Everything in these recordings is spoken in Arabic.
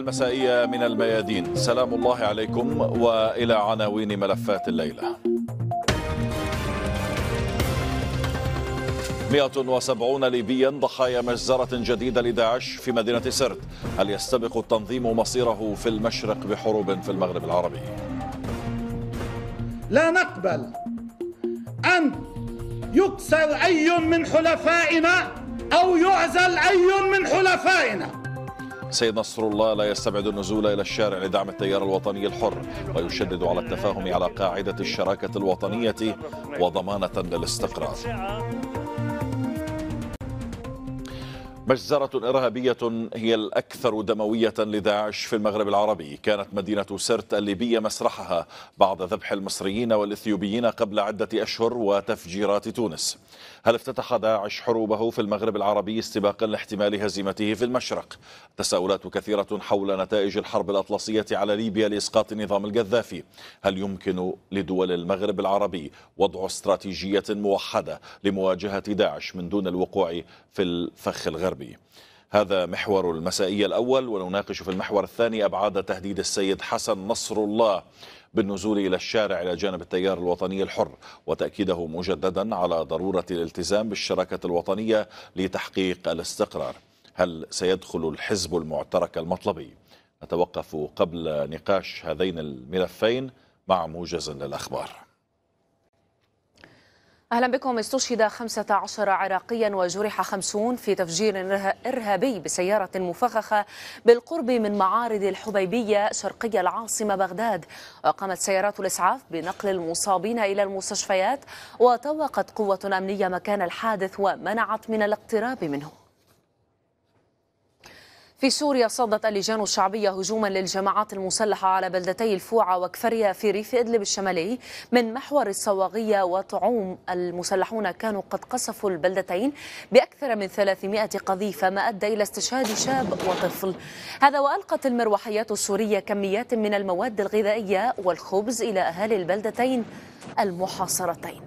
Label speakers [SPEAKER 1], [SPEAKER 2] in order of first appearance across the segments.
[SPEAKER 1] المسائية من الميادين سلام الله عليكم وإلى عناوين ملفات الليلة 170 ليبيا ضحايا مجزرة جديدة لداعش في مدينة سرت هل يستبق التنظيم مصيره في المشرق بحروب في المغرب العربي
[SPEAKER 2] لا نقبل أن يكسر أي من حلفائنا أو يعزل أي من حلفائنا
[SPEAKER 1] سيد نصر الله لا يستبعد النزول إلى الشارع لدعم التيار الوطني الحر ويشدد على التفاهم على قاعدة الشراكة الوطنية وضمانة للاستقرار مجزرة إرهابية هي الأكثر دموية لداعش في المغرب العربي كانت مدينة سرت الليبية مسرحها بعد ذبح المصريين والإثيوبيين قبل عدة أشهر وتفجيرات تونس هل افتتح داعش حروبه في المغرب العربي استباقا لاحتمال هزيمته في المشرق تساؤلات كثيرة حول نتائج الحرب الأطلسية على ليبيا لإسقاط نظام القذافي هل يمكن لدول المغرب العربي وضع استراتيجية موحدة لمواجهة داعش من دون الوقوع في الفخ الغربي هذا محور المسائية الأول ونناقش في المحور الثاني أبعاد تهديد السيد حسن نصر الله بالنزول إلى الشارع إلى جانب التيار الوطني الحر وتأكيده مجددا على ضرورة الالتزام بالشراكة الوطنية لتحقيق الاستقرار هل سيدخل الحزب المعترك المطلبي؟ نتوقف قبل نقاش هذين الملفين مع موجز للأخبار
[SPEAKER 3] أهلا بكم استشهد 15 عراقيا وجرح 50 في تفجير إرهابي بسيارة مفخخة بالقرب من معارض الحبيبية شرقي العاصمة بغداد وقامت سيارات الإسعاف بنقل المصابين إلى المستشفيات وطوقت قوة أمنية مكان الحادث ومنعت من الاقتراب منه في سوريا صدت اللجان الشعبية هجوما للجماعات المسلحة على بلدتي الفوعة وكفريا في ريف إدلب الشمالي من محور الصواغية وطعوم المسلحون كانوا قد قصفوا البلدتين بأكثر من 300 قذيفة ما أدى إلى استشهاد شاب وطفل هذا وألقت المروحيات السورية كميات من المواد الغذائية والخبز إلى أهالي البلدتين المحاصرتين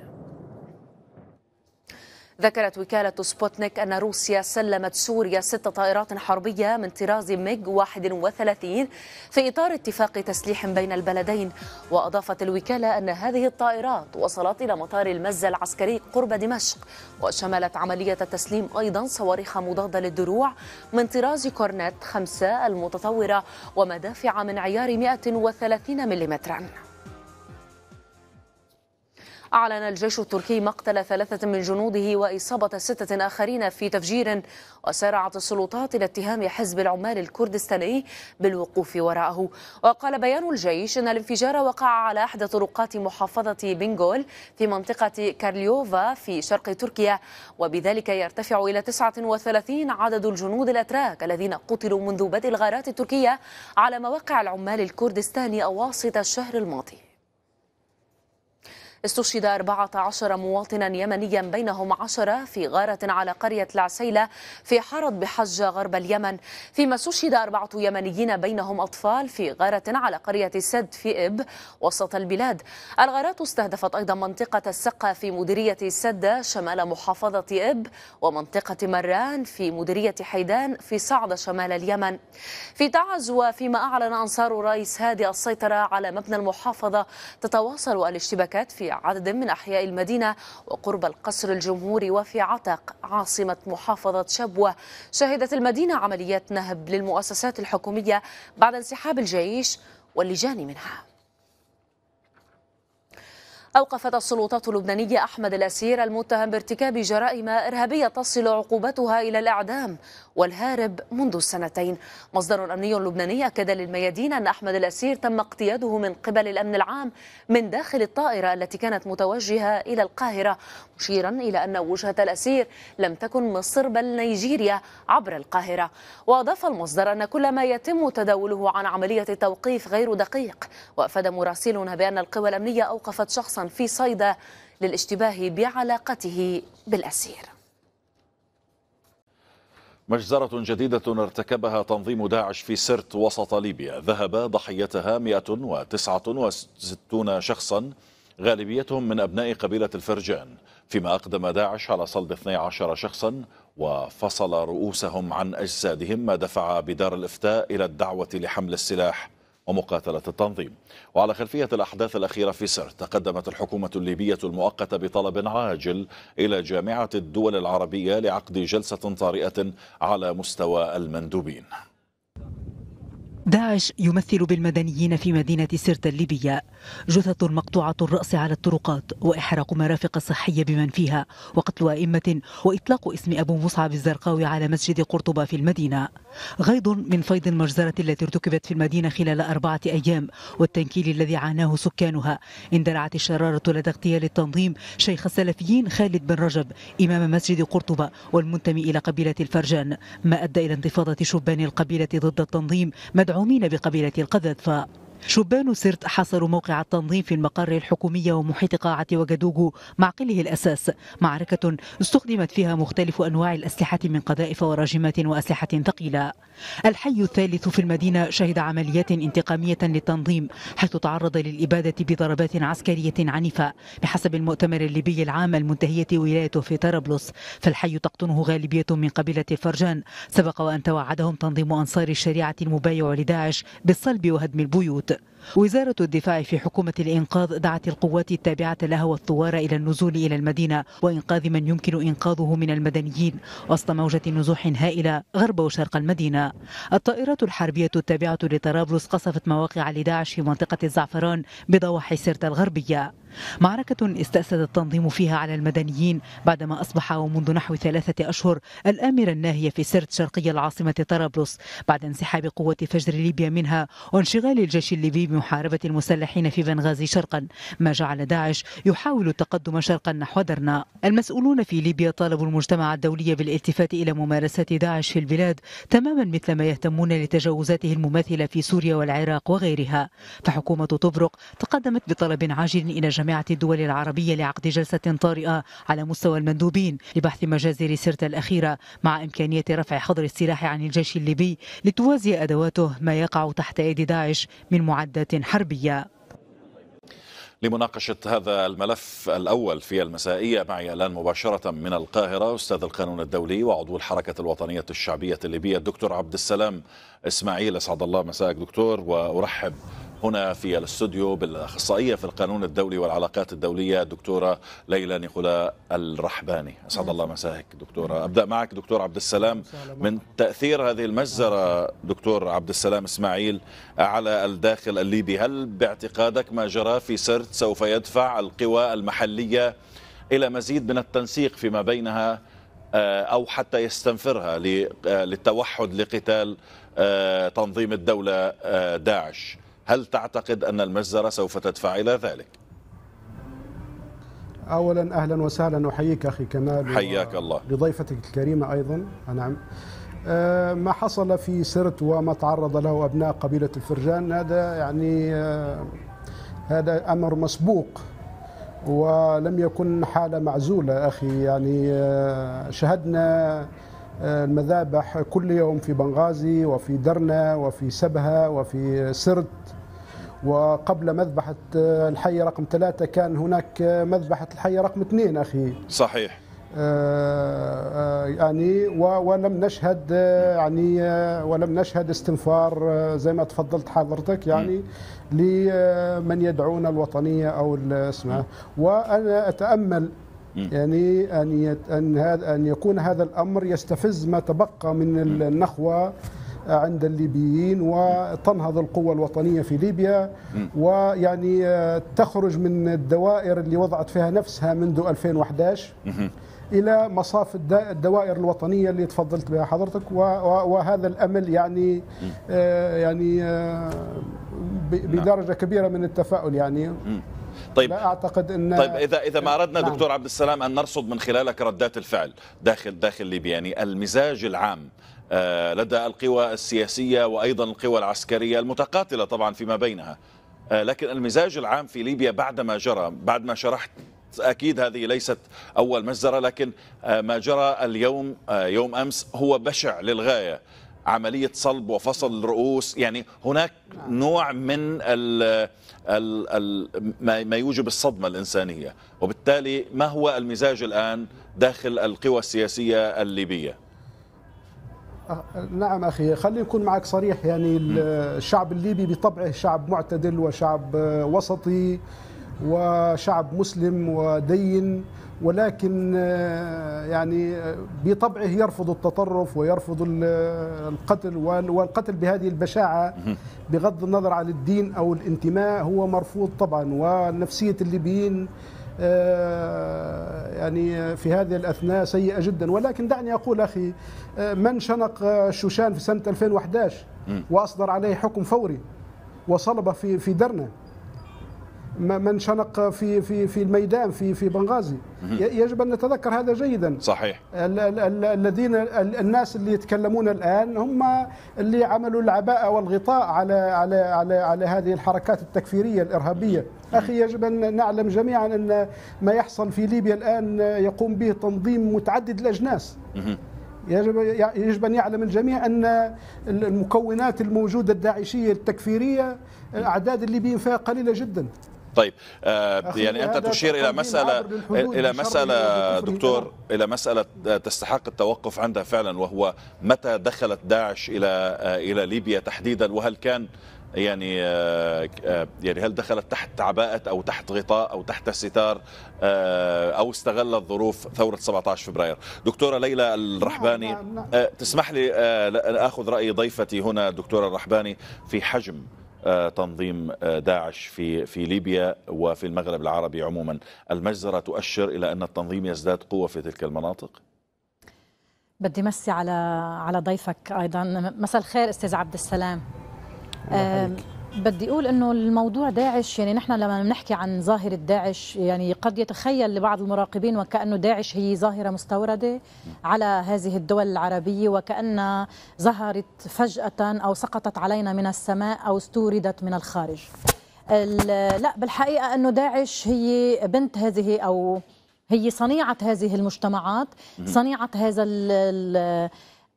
[SPEAKER 3] ذكرت وكالة سبوتنيك أن روسيا سلمت سوريا ست طائرات حربية من طراز ميج 31 في إطار اتفاق تسليح بين البلدين وأضافت الوكالة أن هذه الطائرات وصلت إلى مطار المزة العسكري قرب دمشق وشملت عملية التسليم أيضا صواريخ مضادة للدروع من طراز كورنت 5 المتطورة ومدافع من عيار 130 مليمتراً أعلن الجيش التركي مقتل ثلاثة من جنوده وإصابة ستة آخرين في تفجير وسارعت السلطات إلى اتهام حزب العمال الكردستاني بالوقوف وراءه وقال بيان الجيش أن الانفجار وقع على إحدى طرقات محافظة بنغول في منطقة كارليوفا في شرق تركيا وبذلك يرتفع إلى 39 عدد الجنود الأتراك الذين قتلوا منذ بدء الغارات التركية على مواقع العمال الكردستاني أواسط الشهر الماضي استشهد 14 مواطنا يمنيا بينهم 10 في غارة على قرية العسيلة في حرض بحجة غرب اليمن فيما استشهد أربعة يمنيين بينهم أطفال في غارة على قرية سد في إب وسط البلاد الغارات استهدفت أيضا منطقة السقة في مديرية سدة شمال محافظة إب ومنطقة مران في مديرية حيدان في صعد شمال اليمن في تعز وفيما أعلن أنصار رئيس هادي السيطرة على مبنى المحافظة تتواصل الاشتباكات في عدد من أحياء المدينة وقرب القصر الجمهوري وفي عتق عاصمة محافظة شبوة شهدت المدينة عمليات نهب للمؤسسات الحكومية بعد انسحاب الجيش واللجان منها أوقفت السلطات اللبنانية أحمد الأسير المتهم بارتكاب جرائم إرهابية تصل عقوبتها إلى الإعدام والهارب منذ سنتين مصدر أمني لبناني أكد للميادين أن أحمد الأسير تم اقتياده من قبل الأمن العام من داخل الطائرة التي كانت متوجهة إلى القاهرة مشيرا إلى أن وجهة الأسير لم تكن مصر بل نيجيريا عبر القاهرة وأضاف المصدر أن كل ما يتم تداوله عن عملية التوقيف غير دقيق وأفاد مراسلنا بأن القوى الأمنية أوقفت شخصا في صيدا للاشتباه بعلاقته بالأسير
[SPEAKER 1] مجزرة جديدة ارتكبها تنظيم داعش في سرت وسط ليبيا ذهب ضحيتها 169 شخصا غالبيتهم من أبناء قبيلة الفرجان فيما أقدم داعش على صلب 12 شخصا وفصل رؤوسهم عن أجسادهم ما دفع بدار الإفتاء إلى الدعوة لحمل السلاح ومقاتلة التنظيم وعلى خلفية الأحداث الأخيرة في سرت تقدمت الحكومة الليبية المؤقتة بطلب عاجل إلى جامعة الدول العربية لعقد جلسة طارئة على مستوى المندوبين
[SPEAKER 4] داعش يمثل بالمدنيين في مدينة سرت الليبية جثث مقطوعة الرأس على الطرقات وإحراق مرافق صحية بمن فيها وقتل أئمة وإطلاق اسم أبو مصعب الزرقاوي على مسجد قرطبة في المدينة غيض من فيض المجزرة التي ارتكبت في المدينة خلال أربعة أيام والتنكيل الذي عاناه سكانها اندلعت الشرارة لدى اغتيال التنظيم شيخ السلفيين خالد بن رجب إمام مسجد قرطبة والمنتمي إلى قبيلة الفرجان ما أدى إلى انتفاضة شبان القبيلة ضد التنظيم مدعو المدعومين بقبيلة القذف شبان سرت حاصروا موقع التنظيم في المقر الحكومي ومحيط قاعة وجدوجو معقله الأساس معركة استخدمت فيها مختلف أنواع الأسلحة من قذائف وراجمات وأسلحة ثقيلة الحي الثالث في المدينة شهد عمليات انتقامية للتنظيم حيث تعرض للإبادة بضربات عسكرية عنيفة بحسب المؤتمر الليبي العام المنتهية ولايته في طرابلس فالحي تقطنه غالبية من قبيلة فرجان سبق وأن توعدهم تنظيم أنصار الشريعة المبايع لداعش بالصلب وهدم البيوت وزارة الدفاع في حكومة الإنقاذ دعت القوات التابعة لها والثوار إلى النزول إلى المدينة وإنقاذ من يمكن إنقاذه من المدنيين وسط موجة نزوح هائلة غرب وشرق المدينة الطائرات الحربية التابعة لطرابلس قصفت مواقع لداعش في منطقة الزعفران بضواحي سرت الغربية معركة استأسد التنظيم فيها على المدنيين بعدما أصبح ومنذ نحو ثلاثة أشهر الآمر الناهي في سرت شرقي العاصمة طرابلس بعد انسحاب قوة فجر ليبيا منها وانشغال الجيش الليبي بمحاربة المسلحين في بنغازي شرقا ما جعل داعش يحاول التقدم شرقا نحو درنا المسؤولون في ليبيا طالبوا المجتمع الدولي بالالتفات إلى ممارسات داعش في البلاد تماما مثل ما يهتمون لتجاوزاته المماثلة في سوريا والعراق وغيرها فحكومة طبرق تقدمت بطلب عاجل إلى جميع جامعة الدول العربية لعقد جلسة طارئة على مستوى المندوبين لبحث مجازر سرت الأخيرة مع إمكانية رفع حظر السلاح عن الجيش الليبي لتوازي أدواته ما يقع تحت أيدي داعش من معدات حربية
[SPEAKER 1] لمناقشة هذا الملف الأول في المسائية معي الآن مباشرة من القاهرة أستاذ القانون الدولي وعضو الحركة الوطنية الشعبية الليبية الدكتور عبد السلام إسماعيل أسعد الله مساءك دكتور وأرحب هنا في الاستوديو بالاخصائيه في القانون الدولي والعلاقات الدوليه الدكتوره ليلى نيقولا الرحباني اسعد الله مساك دكتوره ابدا معك دكتور عبد السلام من تاثير هذه المجزره دكتور عبد السلام اسماعيل على الداخل الليبي هل باعتقادك ما جرى في سرت سوف يدفع القوى المحليه الى مزيد من التنسيق فيما بينها آه، او حتى يستنفرها آه، للتوحد لقتال آه، تنظيم الدوله داعش هل تعتقد أن المجزرة سوف تدفع إلى ذلك؟
[SPEAKER 5] أولا أهلا وسهلا أحييك أخي كمال حياك الله لضيفتك الكريمة أيضا نعم آه، ما حصل في سرت وما تعرض له أبناء قبيلة الفرجان هذا يعني آه، هذا أمر مسبوق ولم يكن حالة معزولة أخي يعني آه، شهدنا المذابح كل يوم في بنغازي وفي درنا وفي سبهة وفي سرت وقبل مذبحة آه، الحي رقم ثلاثة كان هناك آه، مذبحة الحي رقم اثنين أخي صحيح آه، يعني ولم نشهد يعني ولم نشهد استنفار زي ما تفضلت حضرتك يعني لمن يدعون الوطنيه او الاسماء وانا اتامل يعني ان ان هذا ان يكون هذا الامر يستفز ما تبقى من النخوه عند الليبيين وتنهض القوة الوطنية في ليبيا ويعني آه، تخرج من الدوائر اللي وضعت فيها نفسها منذ 2011 إلى مصاف الدوائر الوطنية اللي تفضلت بها حضرتك وهذا الأمل يعني آه، يعني آه، نعم. بدرجة كبيرة من التفاؤل يعني طيب لا اعتقد ان طيب
[SPEAKER 1] اذا اذا ما اردنا نعم. دكتور عبد السلام ان نرصد من خلالك ردات الفعل داخل داخل ليبيا يعني المزاج العام آه، لدى القوى السياسية وأيضا القوى العسكرية المتقاتلة طبعا فيما بينها آه، لكن المزاج العام في ليبيا بعد ما جرى بعد ما شرحت أكيد هذه ليست أول مجزرة لكن آه، ما جرى اليوم يوم أمس هو بشع للغاية عملية صلب وفصل الرؤوس يعني هناك نعم. نوع من الـ الـ الـ ما يوجب الصدمة الإنسانية وبالتالي ما هو المزاج الآن داخل القوى السياسية الليبية
[SPEAKER 5] آه، نعم اخي خلي اكون معك صريح يعني الشعب الليبي بطبعه شعب معتدل وشعب آه، وسطي وشعب مسلم ودين ولكن آه، يعني بطبعه يرفض التطرف ويرفض القتل والقتل بهذه البشاعة بغض النظر عن الدين أو الانتماء هو مرفوض طبعا ونفسية الليبيين آه، يعني في هذه الأثناء سيئة جدا ولكن دعني أقول أخي آه، من شنق الشوشان في سنة 2011 وأصدر عليه حكم فوري وصلب في في درنا من شنق في في في الميدان في في بنغازي يجب ان نتذكر هذا جيدا صحيح الذين الناس اللي يتكلمون الان هم اللي عملوا العباءه والغطاء على على على على هذه الحركات التكفيريه الارهابيه اخي يجب ان نعلم جميعا ان ما يحصل في ليبيا الان يقوم به تنظيم متعدد الاجناس يجب يجب ان يعلم الجميع ان المكونات الموجوده الداعشيه التكفيريه اعداد الليبيين فيها قليله جدا
[SPEAKER 1] طيب آه يعني انت تشير الى مساله الى مساله دكتور الى مساله تستحق التوقف عندها فعلا وهو متى دخلت داعش الى آه، الى ليبيا تحديدا وهل كان يعني آه، آه، يعني هل دخلت تحت عباءة أو تحت غطاء أو تحت ستار أو استغلت ظروف ثورة 17 فبراير دكتورة ليلى الرحباني نعم، نعم. تسمح لي آخذ رأي ضيفتي هنا دكتورة الرحباني في حجم آه، تنظيم آه، داعش في في ليبيا وفي المغرب العربي عموما المجزرة تؤشر إلى أن التنظيم يزداد قوة في تلك المناطق
[SPEAKER 6] بدي مسي على على ضيفك أيضا مساء الخير أستاذ عبد السلام بدي اقول انه الموضوع داعش يعني نحن لما بنحكي عن ظاهره داعش يعني قد يتخيل لبعض المراقبين وكانه داعش هي ظاهره مستورده على هذه الدول العربيه وكانها ظهرت فجاه او سقطت علينا من السماء او استوردت من الخارج. لا بالحقيقه انه داعش هي بنت هذه او هي صنيعه هذه المجتمعات، صنيعه هذا ال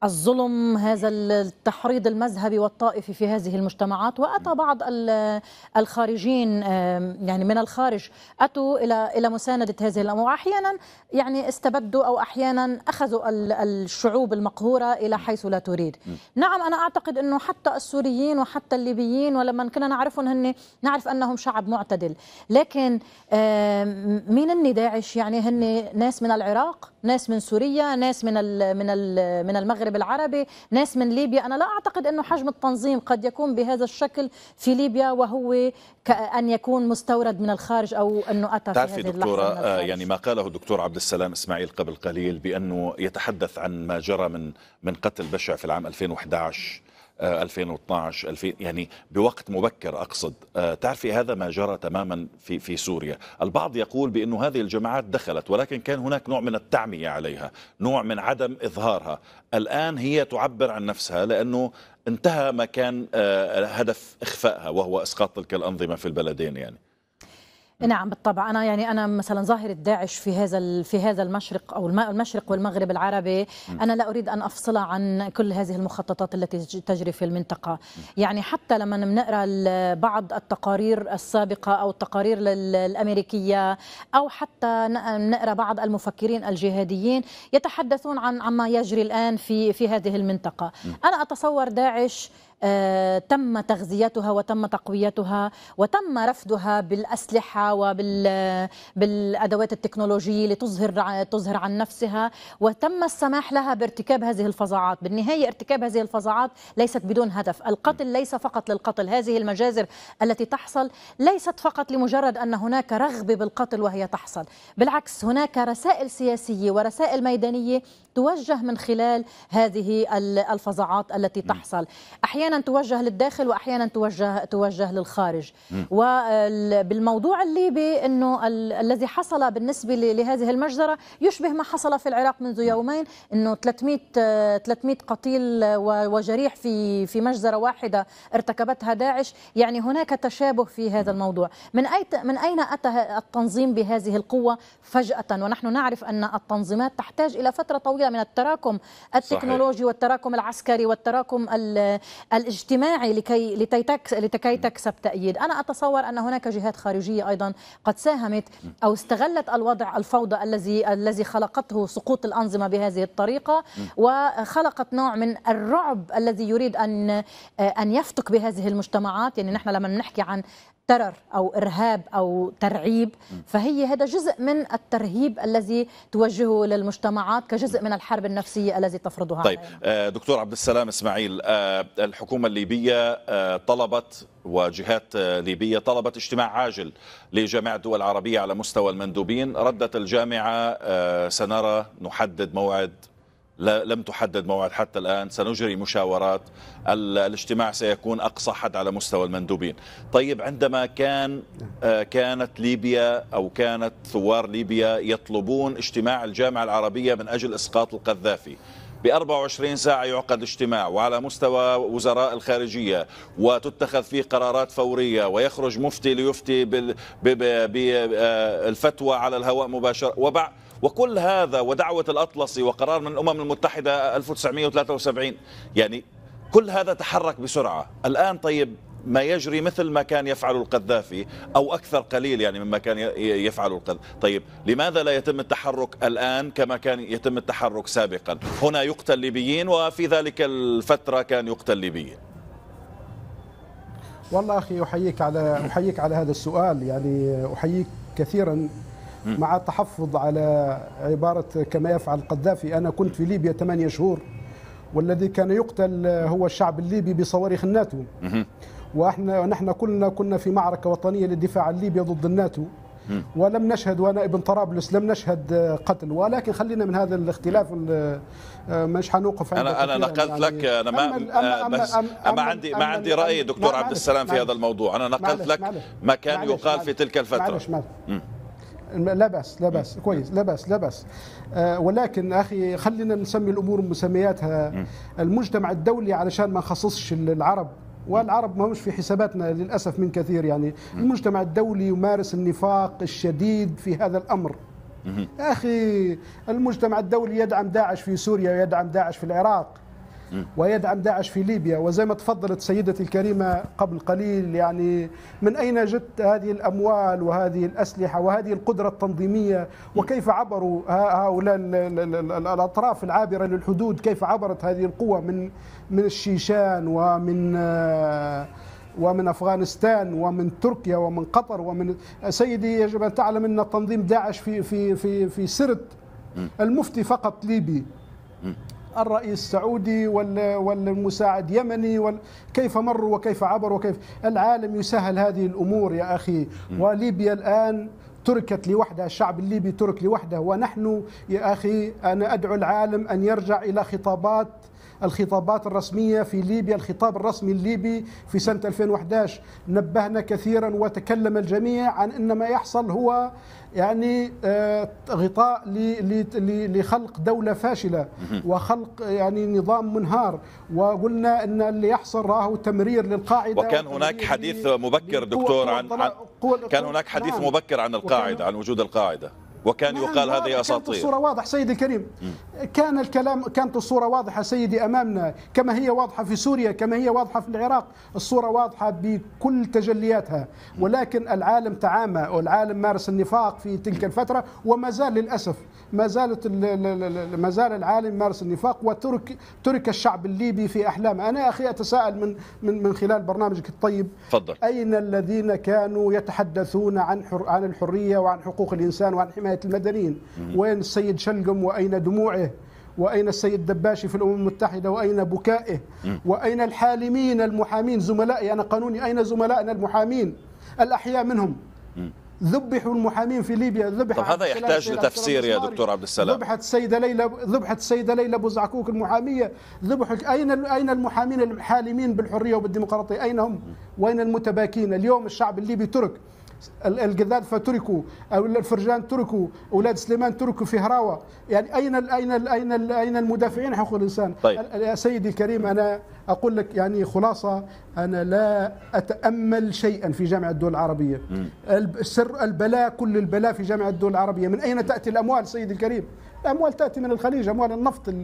[SPEAKER 6] الظلم هذا التحريض المذهبي والطائفي في هذه المجتمعات واتى بعض الخارجين يعني من الخارج اتوا الى الى مسانده هذه الامور احيانا يعني استبدوا او احيانا اخذوا الشعوب المقهوره الى حيث لا تريد نعم انا اعتقد انه حتى السوريين وحتى الليبيين ولما كنا نعرفهم هن نعرف انهم شعب معتدل لكن مين الني داعش يعني هن ناس من العراق ناس من سوريا ناس من من من المغرب العربي ناس من ليبيا انا لا اعتقد انه حجم التنظيم قد يكون بهذا الشكل في ليبيا وهو ان يكون مستورد من الخارج او انه اتى تعرفي في هذه دكتوره آه،
[SPEAKER 1] يعني ما قاله الدكتور عبد السلام اسماعيل قبل قليل بانه يتحدث عن ما جرى من من قتل بشع في العام 2011 2012 آه، 2000 يعني بوقت مبكر اقصد آه، تعرفي هذا ما جرى تماما في في سوريا البعض يقول بانه هذه الجماعات دخلت ولكن كان هناك نوع من التعميه عليها نوع من عدم اظهارها الان هي تعبر عن نفسها لانه انتهى ما كان آه، هدف اخفائها وهو اسقاط تلك الانظمه في البلدين يعني
[SPEAKER 6] نعم بالطبع انا يعني انا مثلا ظاهره داعش في هذا في هذا المشرق او المشرق والمغرب العربي انا لا اريد ان افصلها عن كل هذه المخططات التي تجري في المنطقه يعني حتى لما بنقرا بعض التقارير السابقه او التقارير الامريكيه او حتى نقرا بعض المفكرين الجهاديين يتحدثون عن عما يجري الان في في هذه المنطقه انا اتصور داعش آه، تم تغذيتها وتم تقويتها وتم رفدها بالاسلحه وبالادوات التكنولوجيه لتظهر تظهر عن نفسها وتم السماح لها بارتكاب هذه الفظاعات، بالنهايه ارتكاب هذه الفظاعات ليست بدون هدف، القتل ليس فقط للقتل، هذه المجازر التي تحصل ليست فقط لمجرد ان هناك رغبه بالقتل وهي تحصل، بالعكس هناك رسائل سياسيه ورسائل ميدانيه توجه من خلال هذه الفظاعات التي نعم. تحصل، احيانا احيانا توجه للداخل واحيانا توجه توجه للخارج وبالموضوع الليبي انه ال الذي حصل بالنسبه لهذه المجزره يشبه ما حصل في العراق منذ يومين انه 300 300 قتيل وجريح في في مجزره واحده ارتكبتها داعش يعني هناك تشابه في هذا الموضوع من اي من اين اتى التنظيم بهذه القوه فجاه ونحن نعرف ان التنظيمات تحتاج الى فتره طويله من التراكم التكنولوجي والتراكم العسكري والتراكم الاجتماعي لكي لكي تكسب تأييد أنا أتصور أن هناك جهات خارجية أيضا قد ساهمت أو استغلت الوضع الفوضى الذي الذي خلقته سقوط الأنظمة بهذه الطريقة وخلقت نوع من الرعب الذي يريد أن أن يفتك بهذه المجتمعات يعني نحن لما نحكي عن ترر او ارهاب او ترعيب فهي هذا جزء من الترهيب الذي توجهه للمجتمعات كجزء من الحرب النفسيه الذي تفرضها طيب
[SPEAKER 1] علينا. آه، دكتور عبد السلام اسماعيل آه، الحكومه الليبيه آه، طلبت وجهات ليبيه طلبت اجتماع عاجل لجامعه الدول العربيه على مستوى المندوبين ردت الجامعه سنرى نحدد موعد لم تحدد موعد حتى الآن سنجري مشاورات الاجتماع سيكون أقصى حد على مستوى المندوبين طيب عندما كان آه، كانت ليبيا أو كانت ثوار ليبيا يطلبون اجتماع الجامعة العربية من أجل إسقاط القذافي ب 24 ساعة يعقد اجتماع وعلى مستوى وزراء الخارجية وتتخذ فيه قرارات فورية ويخرج مفتي ليفتي بالفتوى آه، على الهواء مباشرة وبعد وكل هذا ودعوة الأطلسي وقرار من الأمم المتحدة 1973 يعني كل هذا تحرك بسرعة الآن طيب ما يجري مثل ما كان يفعل القذافي أو أكثر قليل يعني مما كان يفعل القذافي طيب لماذا لا يتم التحرك الآن كما كان يتم التحرك سابقا هنا يقتل ليبيين وفي ذلك الفترة كان يقتل ليبيين
[SPEAKER 5] والله أخي أحييك على أحييك على هذا السؤال يعني أحييك كثيرا مع تحفظ على عبارة كما يفعل القذافي أنا كنت في ليبيا ثمانية شهور والذي كان يقتل هو الشعب الليبي بصواريخ الناتو واحنا ونحن كلنا كنا في معركة وطنية للدفاع عن ليبيا ضد الناتو ولم نشهد وانا ابن طرابلس لم نشهد قتل ولكن خلينا من هذا الاختلاف آه، مش حنوقف عند انا انا نقلت يعني لك انا ما
[SPEAKER 2] أما آه، بس
[SPEAKER 1] أما, عندي ما عندي راي دكتور عبد السلام في هذا الموضوع انا نقلت لك ما كان يقال في تلك الفتره معلش معلش
[SPEAKER 5] لا باس لا باس كويس لا باس لا باس آه، ولكن اخي خلينا نسمي الامور مسمياتها المجتمع الدولي علشان ما نخصصش العرب والعرب ما مش في حساباتنا للاسف من كثير يعني المجتمع الدولي يمارس النفاق الشديد في هذا الامر اخي المجتمع الدولي يدعم داعش في سوريا ويدعم داعش في العراق ويدعم داعش في ليبيا وزي ما تفضلت سيدتي الكريمة قبل قليل يعني من أين جت هذه الأموال وهذه الأسلحة وهذه القدرة التنظيمية وكيف عبروا هؤلاء الأطراف العابرة للحدود كيف عبرت هذه القوة من من الشيشان ومن آه، ومن افغانستان ومن تركيا ومن قطر ومن سيدي يجب ان تعلم ان تنظيم داعش في في في في سرت المفتي فقط ليبي الرئيس السعودي والمساعد يمني كيف مر وكيف عبر وكيف العالم يسهل هذه الأمور يا أخي وليبيا الآن تركت لوحدها الشعب الليبي ترك لوحده ونحن يا أخي أنا أدعو العالم أن يرجع إلى خطابات الخطابات الرسمية في ليبيا الخطاب الرسمي الليبي في سنة 2011 نبهنا كثيرا وتكلم الجميع عن أن ما يحصل هو يعني آه، غطاء لخلق دولة فاشلة وخلق يعني نظام منهار وقلنا أن اللي يحصل راه تمرير للقاعدة وكان
[SPEAKER 1] هناك حديث مبكر دكتور عن, عن كان هناك حديث نعم. مبكر عن القاعدة عن وجود القاعدة وكان نعم، يقال هذه اساطير كانت الصوره
[SPEAKER 5] واضحه سيدي الكريم كان الكلام كانت الصوره واضحه سيدي امامنا كما هي واضحه في سوريا كما هي واضحه في العراق الصوره واضحه بكل تجلياتها ولكن العالم تعامى والعالم مارس النفاق في تلك الفتره وما زال للاسف ما زالت ما زال العالم يمارس النفاق وترك ترك الشعب الليبي في احلام انا اخي اتساءل من من من خلال برنامجك الطيب فضل. اين الذين كانوا يتحدثون عن حر عن الحريه وعن حقوق الانسان وعن حمايه المدنيين؟ وين السيد شلقم واين دموعه؟ وأين السيد دباشي في الأمم المتحدة وأين بكائه وأين الحالمين المحامين زملائي أنا قانوني أين زملائنا المحامين الأحياء منهم ذبحوا المحامين في ليبيا ذبح طب هذا يحتاج لتفسير يا
[SPEAKER 1] دكتور عبد السلام
[SPEAKER 5] ذبحت السيده ليلى ذبحت السيده ليلى بوزعكوك المحاميه ذبح اين اين المحامين الحالمين بالحريه وبالديمقراطيه اين هم؟ وين المتباكين؟ اليوم الشعب الليبي ترك القذافه فتركوا او الفرجان تركوا اولاد سليمان تركوا في هراوه يعني اين الـ اين الـ اين الـ اين المدافعين حقوق الانسان طيب. يا سيدي الكريم انا اقول لك يعني خلاصه انا لا اتامل شيئا في جامعه الدول العربيه السر البلاء كل البلاء في جامعه الدول العربيه من اين تاتي الاموال سيدي الكريم الاموال تاتي من الخليج اموال النفط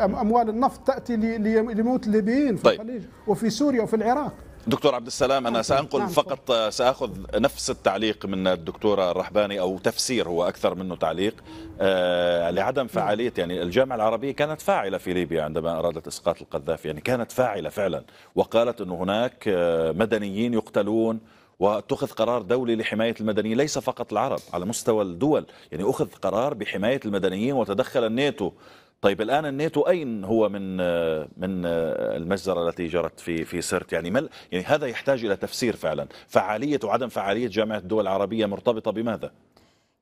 [SPEAKER 5] اموال النفط تاتي لموت الليبيين في طيب. الخليج وفي سوريا وفي العراق
[SPEAKER 1] دكتور عبد السلام انا نعم، سانقل نعم. فقط ساخذ نفس التعليق من الدكتوره الرحباني او تفسير هو اكثر منه تعليق آه، لعدم نعم. فعاليه يعني الجامعه العربيه كانت فاعله في ليبيا عندما ارادت اسقاط القذافي يعني كانت فاعله فعلا وقالت انه هناك آه، مدنيين يقتلون واتخذ قرار دولي لحمايه المدنيين ليس فقط العرب على مستوى الدول يعني اخذ قرار بحمايه المدنيين وتدخل الناتو طيب الان الناتو اين هو من من المجزره التي جرت في في سرت يعني مل يعني هذا يحتاج الى تفسير فعلا فعاليه وعدم فعاليه جامعه الدول العربيه مرتبطه بماذا؟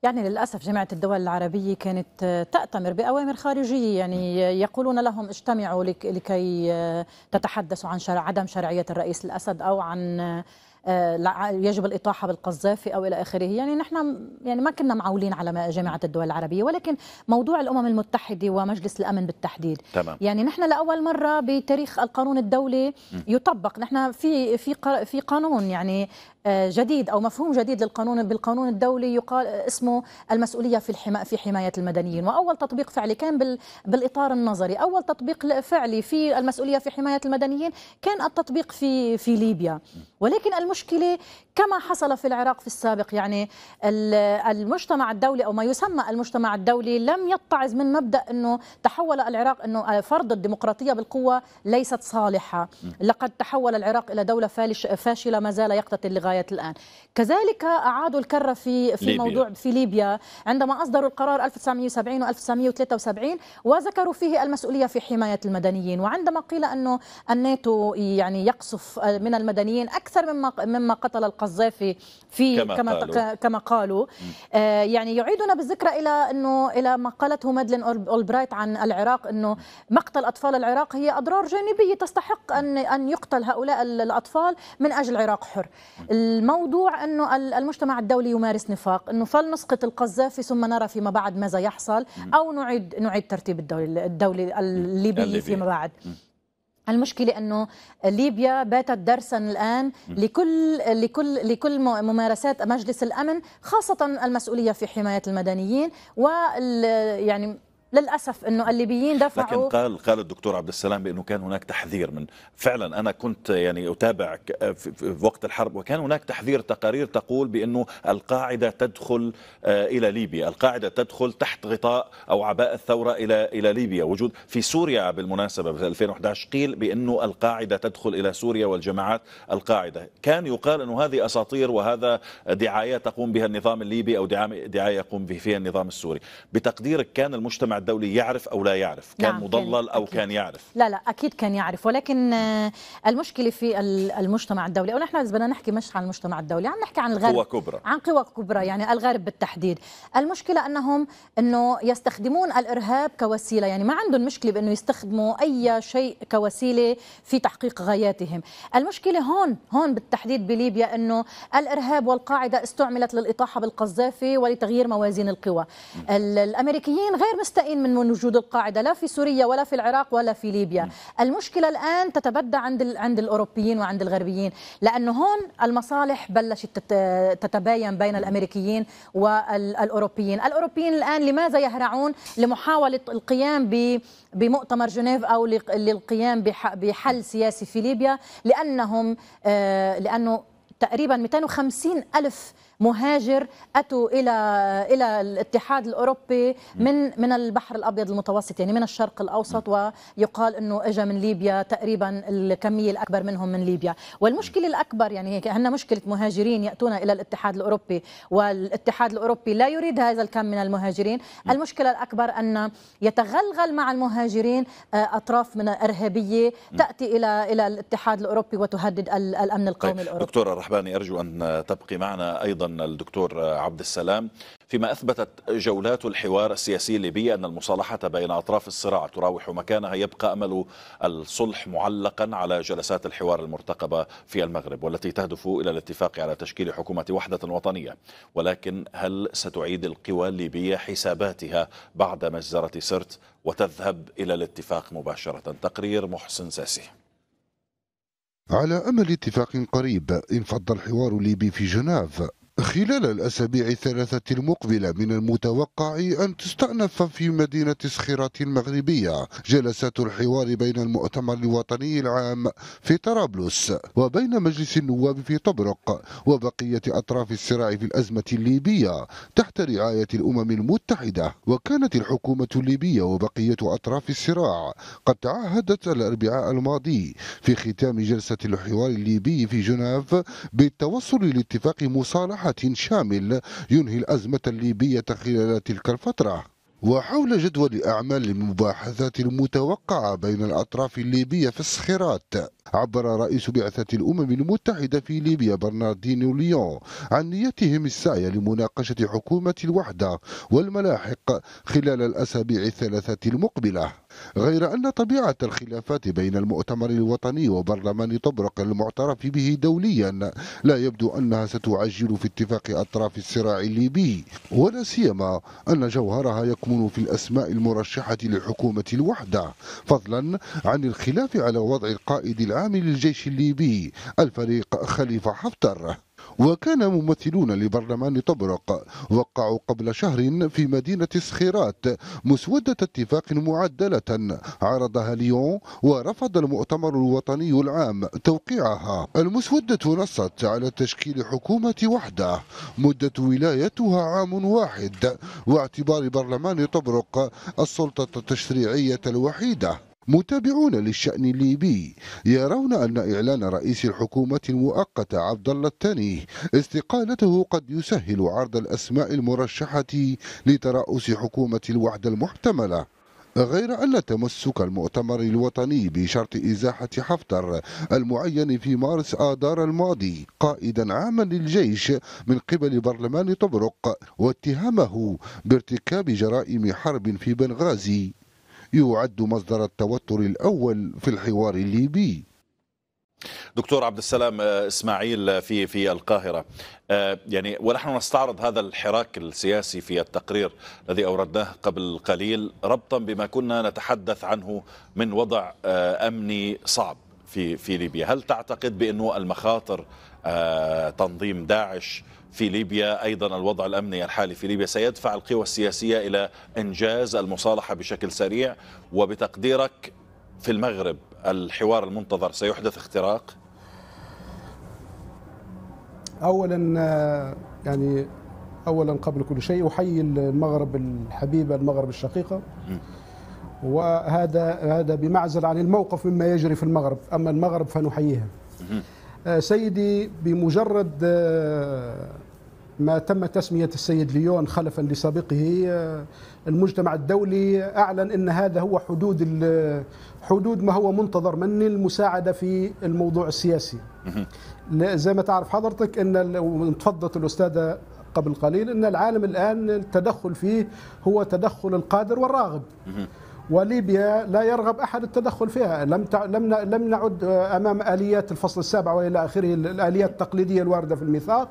[SPEAKER 6] يعني للأسف جامعة الدول العربية كانت تأتمر بأوامر خارجية يعني يقولون لهم اجتمعوا لكي تتحدثوا عن عدم شرعية الرئيس الأسد أو عن آه، يجب الاطاحه بالقذافي او الى اخره يعني نحن يعني ما كنا معولين على جامعه الدول العربيه ولكن موضوع الامم المتحده ومجلس الامن بالتحديد تمام. يعني نحن لاول مره بتاريخ القانون الدولي يطبق نحن في في في قانون يعني آه، جديد او مفهوم جديد للقانون بالقانون الدولي يقال اسمه المسؤوليه في الحما في حمايه المدنيين واول تطبيق فعلي كان بالاطار النظري اول تطبيق فعلي في المسؤوليه في حمايه المدنيين كان التطبيق في في ليبيا ولكن مشكله كما حصل في العراق في السابق يعني المجتمع الدولي او ما يسمى المجتمع الدولي لم يتعظ من مبدا انه تحول العراق انه فرض الديمقراطيه بالقوه ليست صالحه لقد تحول العراق الى دوله فاشله ما زال يقتتل لغايه الان كذلك اعادوا الكره في في ليبيا. موضوع في ليبيا عندما اصدروا القرار 1970 و1973 وذكروا فيه المسؤوليه في حمايه المدنيين وعندما قيل انه الناتو يعني يقصف من المدنيين اكثر مما مما قتل القذافي في كما, كما قالوا, كما قالوا. آه، يعني يعيدنا بالذكرى الى انه الى ما قالته مادلين اولبرايت عن العراق انه مقتل اطفال العراق هي اضرار جانبيه تستحق ان ان يقتل هؤلاء الاطفال من اجل عراق حر الموضوع انه المجتمع الدولي يمارس نفاق انه فلنسقط القذافي ثم نرى فيما بعد ماذا يحصل او نعيد نعيد ترتيب الدولي الدولي الليبي فيما بعد المشكلة أنه ليبيا باتت درسا الآن لكل لكل لكل ممارسات مجلس الأمن خاصة المسؤولية في حماية المدنيين ويعني للاسف انه الليبيين دفعوا لكن
[SPEAKER 1] قال قال الدكتور عبد السلام بانه كان هناك تحذير من فعلا انا كنت يعني اتابع في وقت الحرب وكان هناك تحذير تقارير تقول بانه القاعده تدخل آه، الى ليبيا، القاعده تدخل تحت غطاء او عباء الثوره الى الى ليبيا، وجود في سوريا بالمناسبه في 2011 قيل بانه القاعده تدخل الى سوريا والجماعات القاعده، كان يقال انه هذه اساطير وهذا دعايه تقوم بها النظام الليبي او دعايه يقوم به فيها النظام السوري، بتقديرك كان المجتمع الدولي يعرف أو لا يعرف كان نعم مضلل أو أكيد. كان يعرف
[SPEAKER 6] لا لا أكيد كان يعرف ولكن آه، المشكلة في المجتمع الدولي أو نحن إذا بدنا نحكي مش عن المجتمع الدولي عم نحكي عن الغرب قوى كبرى عن قوى كبرى يعني الغرب بالتحديد المشكلة أنهم أنه يستخدمون الإرهاب كوسيلة يعني ما عندهم مشكلة بأنه يستخدموا أي شيء كوسيلة في تحقيق غاياتهم المشكلة هون هون بالتحديد بليبيا أنه الإرهاب والقاعدة استعملت للإطاحة بالقذافي ولتغيير موازين القوى الأمريكيين غير مستقيم من وجود القاعدة لا في سوريا ولا في العراق ولا في ليبيا المشكلة الآن تتبدى عند عند الأوروبيين وعند الغربيين لأنه هون المصالح بلشت تتباين بين الأمريكيين والأوروبيين الأوروبيين الآن لماذا يهرعون لمحاولة القيام بمؤتمر جنيف أو للقيام بحل سياسي في ليبيا لأنهم آه، لأنه تقريبا 250 ألف مهاجر أتوا إلى إلى الاتحاد الأوروبي من من البحر الأبيض المتوسط يعني من الشرق الأوسط ويقال أنه اجى من ليبيا تقريبا الكمية الأكبر منهم من ليبيا والمشكلة الأكبر يعني هيك عندنا مشكلة مهاجرين يأتون إلى الاتحاد الأوروبي والاتحاد الأوروبي لا يريد هذا الكم من المهاجرين المشكلة الأكبر أن يتغلغل مع المهاجرين آه، أطراف من إرهابية تأتي إلى إلى الاتحاد الأوروبي وتهدد الأمن القومي طيب. الأوروبي
[SPEAKER 1] دكتورة رحباني أرجو أن تبقي معنا أيضا الدكتور عبد السلام فيما أثبتت جولات الحوار السياسي الليبي أن المصالحة بين أطراف الصراع تراوح مكانها يبقى أمل الصلح معلقا على جلسات الحوار المرتقبة في المغرب والتي تهدف إلى الاتفاق على تشكيل حكومة وحدة وطنية ولكن هل ستعيد القوى الليبية حساباتها بعد مجزرة سرت وتذهب إلى الاتفاق مباشرة تقرير محسن
[SPEAKER 7] ساسي على أمل اتفاق قريب انفض الحوار الليبي في جنيف خلال الأسابيع الثلاثة المقبلة من المتوقع أن تستأنف في مدينة سخيرات المغربية جلسات الحوار بين المؤتمر الوطني العام في طرابلس وبين مجلس النواب في طبرق وبقية أطراف الصراع في الأزمة الليبية تحت رعاية الأمم المتحدة وكانت الحكومة الليبية وبقية أطراف الصراع قد تعهدت الأربعاء الماضي في ختام جلسة الحوار الليبي في جنيف بالتوصل لاتفاق مصالحة اجتماعات شامل ينهي الأزمة الليبية خلال تلك الفترة وحول جدول أعمال المباحثات المتوقعة بين الأطراف الليبية في الصخيرات عبر رئيس بعثة الأمم المتحدة في ليبيا برناردينو ليون عن نيتهم السعي لمناقشة حكومة الوحدة والملاحق خلال الأسابيع الثلاثة المقبلة غير أن طبيعة الخلافات بين المؤتمر الوطني وبرلمان طبرق المعترف به دوليا لا يبدو أنها ستعجل في اتفاق أطراف الصراع الليبي ولا سيما أن جوهرها يكمن في الأسماء المرشحة لحكومة الوحدة فضلا عن الخلاف على وضع القائد العام للجيش الليبي الفريق خليفة حفتر وكان ممثلون لبرلمان طبرق وقعوا قبل شهر في مدينة سخيرات مسودة اتفاق معدلة عرضها ليون ورفض المؤتمر الوطني العام توقيعها المسودة نصت على تشكيل حكومة وحدة مدة ولايتها عام واحد واعتبار برلمان طبرق السلطة التشريعية الوحيدة متابعون للشأن الليبي يرون أن إعلان رئيس الحكومة المؤقتة عبد الله الثاني استقالته قد يسهل عرض الأسماء المرشحة لترأس حكومة الوحدة المحتملة غير أن تمسك المؤتمر الوطني بشرط إزاحة حفتر المعين في مارس آذار الماضي قائدا عاما للجيش من قبل برلمان طبرق واتهامه بارتكاب جرائم حرب في بنغازي يعد مصدر التوتر الأول في الحوار الليبي
[SPEAKER 1] دكتور عبد السلام آه، اسماعيل آه، في في القاهره آه، يعني ونحن نستعرض هذا الحراك السياسي في التقرير الذي اوردناه قبل قليل ربطا بما كنا نتحدث عنه من وضع امني صعب في في ليبيا هل تعتقد بانه المخاطر آه، تنظيم داعش في ليبيا ايضا الوضع الامني الحالي في ليبيا سيدفع القوى السياسيه الى انجاز المصالحه بشكل سريع وبتقديرك في المغرب الحوار المنتظر سيحدث اختراق
[SPEAKER 5] اولا آه، يعني اولا قبل كل شيء احيي المغرب الحبيبه المغرب الشقيقه م. وهذا هذا بمعزل عن الموقف مما يجري في المغرب أما المغرب فنحييها آه، سيدي بمجرد آه، ما تم تسمية السيد ليون خلفا لسابقه آه، المجتمع الدولي أعلن أن هذا هو حدود حدود ما هو منتظر من المساعدة في الموضوع السياسي زي ما تعرف حضرتك أن تفضلت الأستاذة قبل قليل أن العالم الآن التدخل فيه هو تدخل القادر والراغب وليبيا لا يرغب احد التدخل فيها، لم لم لم نعد آه، امام اليات الفصل السابع والى اخره الاليات التقليديه الوارده في الميثاق،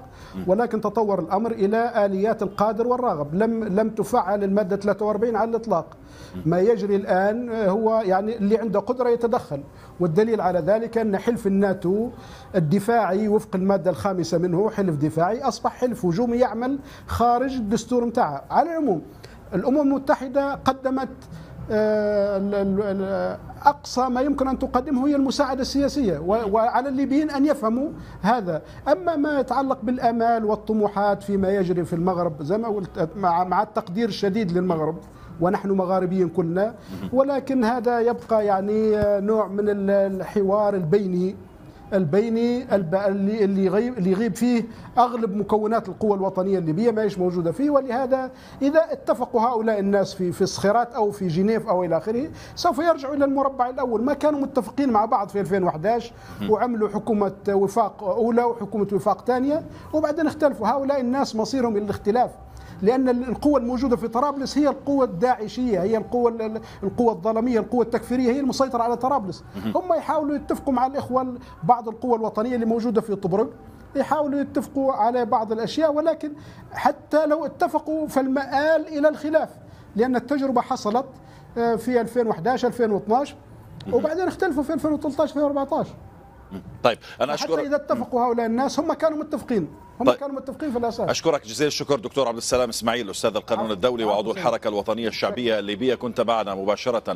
[SPEAKER 5] ولكن تطور الامر الى اليات القادر والراغب، لم لم تفعل الماده 43 على الاطلاق. ما يجري الان آه، هو يعني اللي عنده قدره يتدخل، والدليل على ذلك ان حلف الناتو الدفاعي وفق الماده الخامسه منه حلف دفاعي اصبح حلف هجومي يعمل خارج الدستور نتاعها، على العموم الامم المتحده قدمت أقصى ما يمكن أن تقدمه هي المساعدة السياسية وعلى الليبيين أن يفهموا هذا أما ما يتعلق بالأمال والطموحات فيما يجري في المغرب زي ما قلت مع التقدير الشديد للمغرب ونحن مغاربيين كلنا ولكن هذا يبقى يعني نوع من الحوار البيني البيني اللي اللي يغيب فيه أغلب مكونات القوى الوطنية الليبية ما هيش موجودة فيه ولهذا إذا اتفقوا هؤلاء الناس في في الصخيرات أو في جنيف أو إلى آخره سوف يرجعوا إلى المربع الأول ما كانوا متفقين مع بعض في 2011 وعملوا حكومة وفاق أولى وحكومة وفاق ثانية وبعدين اختلفوا هؤلاء الناس مصيرهم الاختلاف لان القوى الموجوده في طرابلس هي القوى الداعشيه هي القوى القوى الظلميه القوى التكفيريه هي المسيطره على طرابلس هم يحاولوا يتفقوا مع الاخوه بعض القوى الوطنيه اللي موجوده في طبرق يحاولوا يتفقوا على بعض الاشياء ولكن حتى لو اتفقوا فالمآل الى الخلاف لان التجربه حصلت آه، في 2011 2012 وبعدين اختلفوا في 2013 2014
[SPEAKER 1] طيب انا اشكر حتى اذا
[SPEAKER 5] اتفقوا هؤلاء الناس هم كانوا متفقين هم طيب. كانوا متفقين في الاساس اشكرك
[SPEAKER 1] جزيل الشكر دكتور عبد السلام اسماعيل استاذ القانون الدولي وعضو الحركه الوطنيه الشعبيه الليبيه كنت معنا مباشره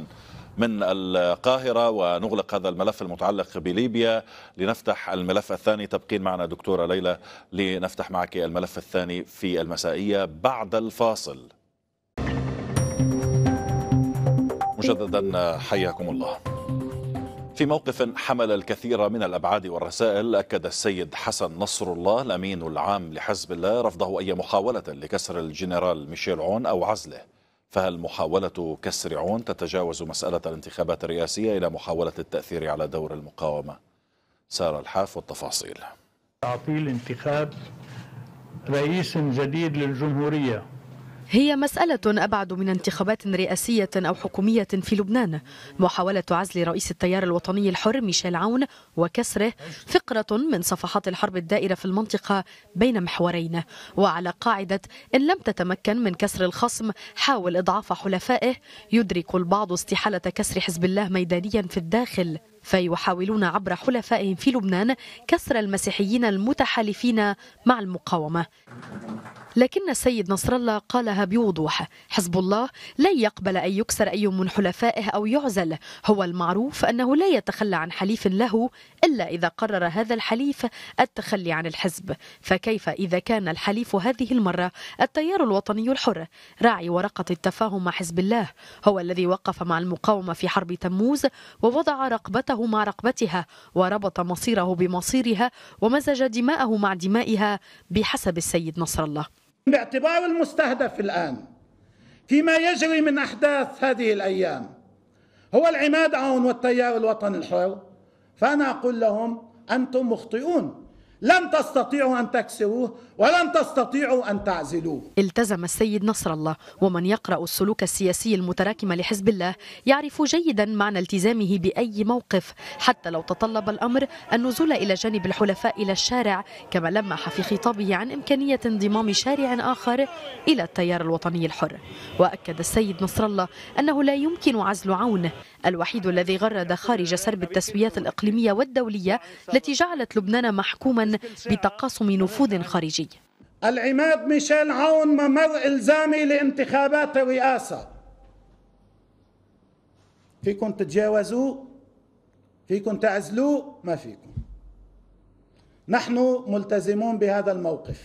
[SPEAKER 1] من القاهرة ونغلق هذا الملف المتعلق بليبيا لنفتح الملف الثاني تبقين معنا دكتورة ليلى لنفتح معك الملف الثاني في المسائية بعد الفاصل مجددا حياكم الله في موقف حمل الكثير من الأبعاد والرسائل أكد السيد حسن نصر الله الأمين العام لحزب الله رفضه أي محاولة لكسر الجنرال ميشيل عون أو عزله فهل محاولة كسر عون تتجاوز مسألة الانتخابات الرئاسية إلى محاولة التأثير على دور المقاومة سار الحاف والتفاصيل
[SPEAKER 2] تعطيل انتخاب رئيس جديد للجمهورية
[SPEAKER 8] هي مسألة أبعد من انتخابات رئاسية أو حكومية في لبنان محاولة عزل رئيس التيار الوطني الحر ميشيل عون وكسره فقرة من صفحات الحرب الدائرة في المنطقة بين محورين وعلى قاعدة إن لم تتمكن من كسر الخصم حاول إضعاف حلفائه يدرك البعض استحالة كسر حزب الله ميدانيا في الداخل فيحاولون عبر حلفائهم في لبنان كسر المسيحيين المتحالفين مع المقاومة لكن السيد نصر الله قالها بوضوح حزب الله لا يقبل أن يكسر أي من حلفائه أو يعزل هو المعروف أنه لا يتخلى عن حليف له إلا إذا قرر هذا الحليف التخلي عن الحزب فكيف إذا كان الحليف هذه المرة التيار الوطني الحر راعي ورقة التفاهم مع حزب الله هو الذي وقف مع المقاومة في حرب تموز ووضع رقبته رقبته مع رقبتها وربط مصيره بمصيرها ومزج دماءه مع دمائها
[SPEAKER 2] بحسب السيد نصر الله باعتبار المستهدف الآن فيما يجري من أحداث هذه الأيام هو العماد عون والتيار الوطني الحر فأنا أقول لهم أنتم مخطئون لن تستطيعوا أن تكسروه ولن تستطيعوا أن تعزلوه
[SPEAKER 8] التزم السيد نصر الله ومن يقرأ السلوك السياسي المتراكم لحزب الله يعرف جيدا معنى التزامه بأي موقف حتى لو تطلب الأمر النزول إلى جانب الحلفاء إلى الشارع كما لمح في خطابه عن إمكانية انضمام شارع آخر إلى التيار الوطني الحر وأكد السيد نصر الله أنه لا يمكن عزل عون الوحيد الذي غرد خارج سرب التسويات الإقليمية والدولية التي جعلت لبنان محكوما بتقاسم نفوذ
[SPEAKER 2] خارجي العماد ميشيل عون ممر إلزامي لانتخابات الرئاسة فيكم تتجاوزوه فيكم تعزلوه ما فيكم نحن ملتزمون بهذا الموقف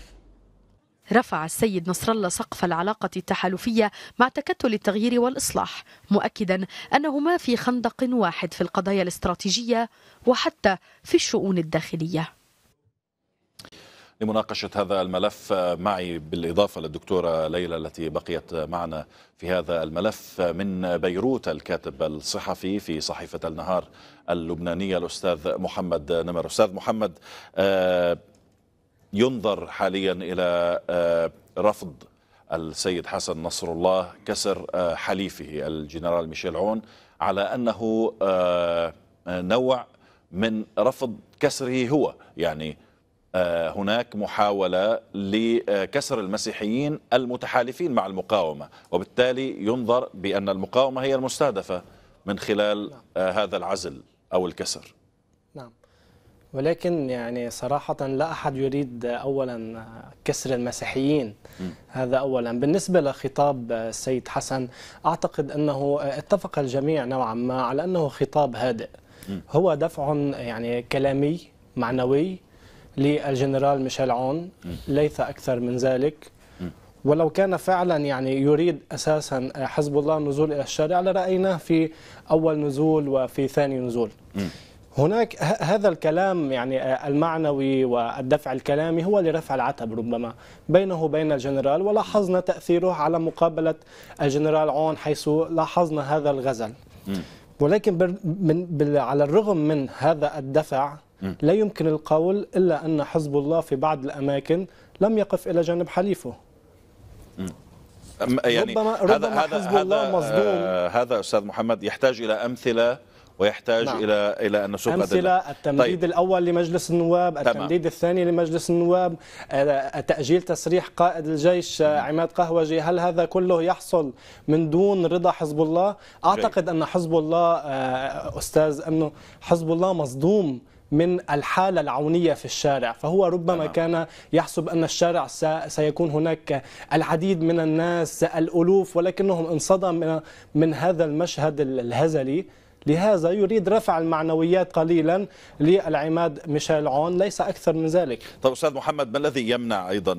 [SPEAKER 8] رفع السيد نصر الله سقف العلاقة التحالفية مع تكتل التغيير والإصلاح مؤكدا أنهما في خندق واحد في القضايا الاستراتيجية وحتى في الشؤون الداخلية
[SPEAKER 1] لمناقشة هذا الملف آه، معي بالإضافة للدكتورة ليلى التي بقيت معنا في هذا الملف آه، من بيروت الكاتب الصحفي في صحيفة النهار اللبنانية الأستاذ محمد نمر أستاذ محمد آه، ينظر حاليا إلى رفض السيد حسن نصر الله كسر حليفه الجنرال ميشيل عون على أنه نوع من رفض كسره هو يعني آه، هناك محاولة لكسر المسيحيين المتحالفين مع المقاومة وبالتالي ينظر بأن المقاومة هي المستهدفة من خلال نعم. آه، هذا العزل أو الكسر
[SPEAKER 9] نعم ولكن يعني صراحة لا أحد يريد أولا كسر المسيحيين م. هذا أولا بالنسبة لخطاب السيد حسن أعتقد أنه اتفق الجميع نوعا ما على أنه خطاب هادئ م. هو دفع يعني كلامي معنوي للجنرال ميشيل عون ليس أكثر من ذلك ولو كان فعلا يعني يريد اساسا حزب الله النزول الى الشارع لرايناه في اول نزول وفي ثاني نزول. هناك هذا الكلام يعني المعنوي والدفع الكلامي هو لرفع العتب ربما بينه وبين الجنرال ولاحظنا تاثيره على مقابله الجنرال عون حيث لاحظنا هذا الغزل. ولكن على الرغم من هذا الدفع لا يمكن القول إلا أن حزب الله في بعض الأماكن لم يقف إلى جانب حليفه
[SPEAKER 1] يعني ربما, ربما هذا حزب هذا الله مصدوم هذا أستاذ محمد يحتاج إلى أمثلة ويحتاج نعم. الى الى ان نسوق امثله أدلة. طيب. التمديد طيب.
[SPEAKER 9] الاول لمجلس النواب تمام. التمديد الثاني لمجلس النواب آه، تاجيل تسريح قائد الجيش آه، مم. عماد قهوجي هل هذا كله يحصل من دون رضا حزب الله اعتقد جاي. ان حزب الله آه، استاذ انه حزب الله مصدوم من الحالة العونية في الشارع فهو ربما أنا. كان يحسب أن الشارع سيكون هناك العديد من الناس الألوف ولكنهم انصدم من هذا المشهد الهزلي لهذا يريد رفع المعنويات قليلا للعماد ميشيل عون ليس أكثر من ذلك طيب أستاذ محمد ما الذي
[SPEAKER 1] يمنع أيضا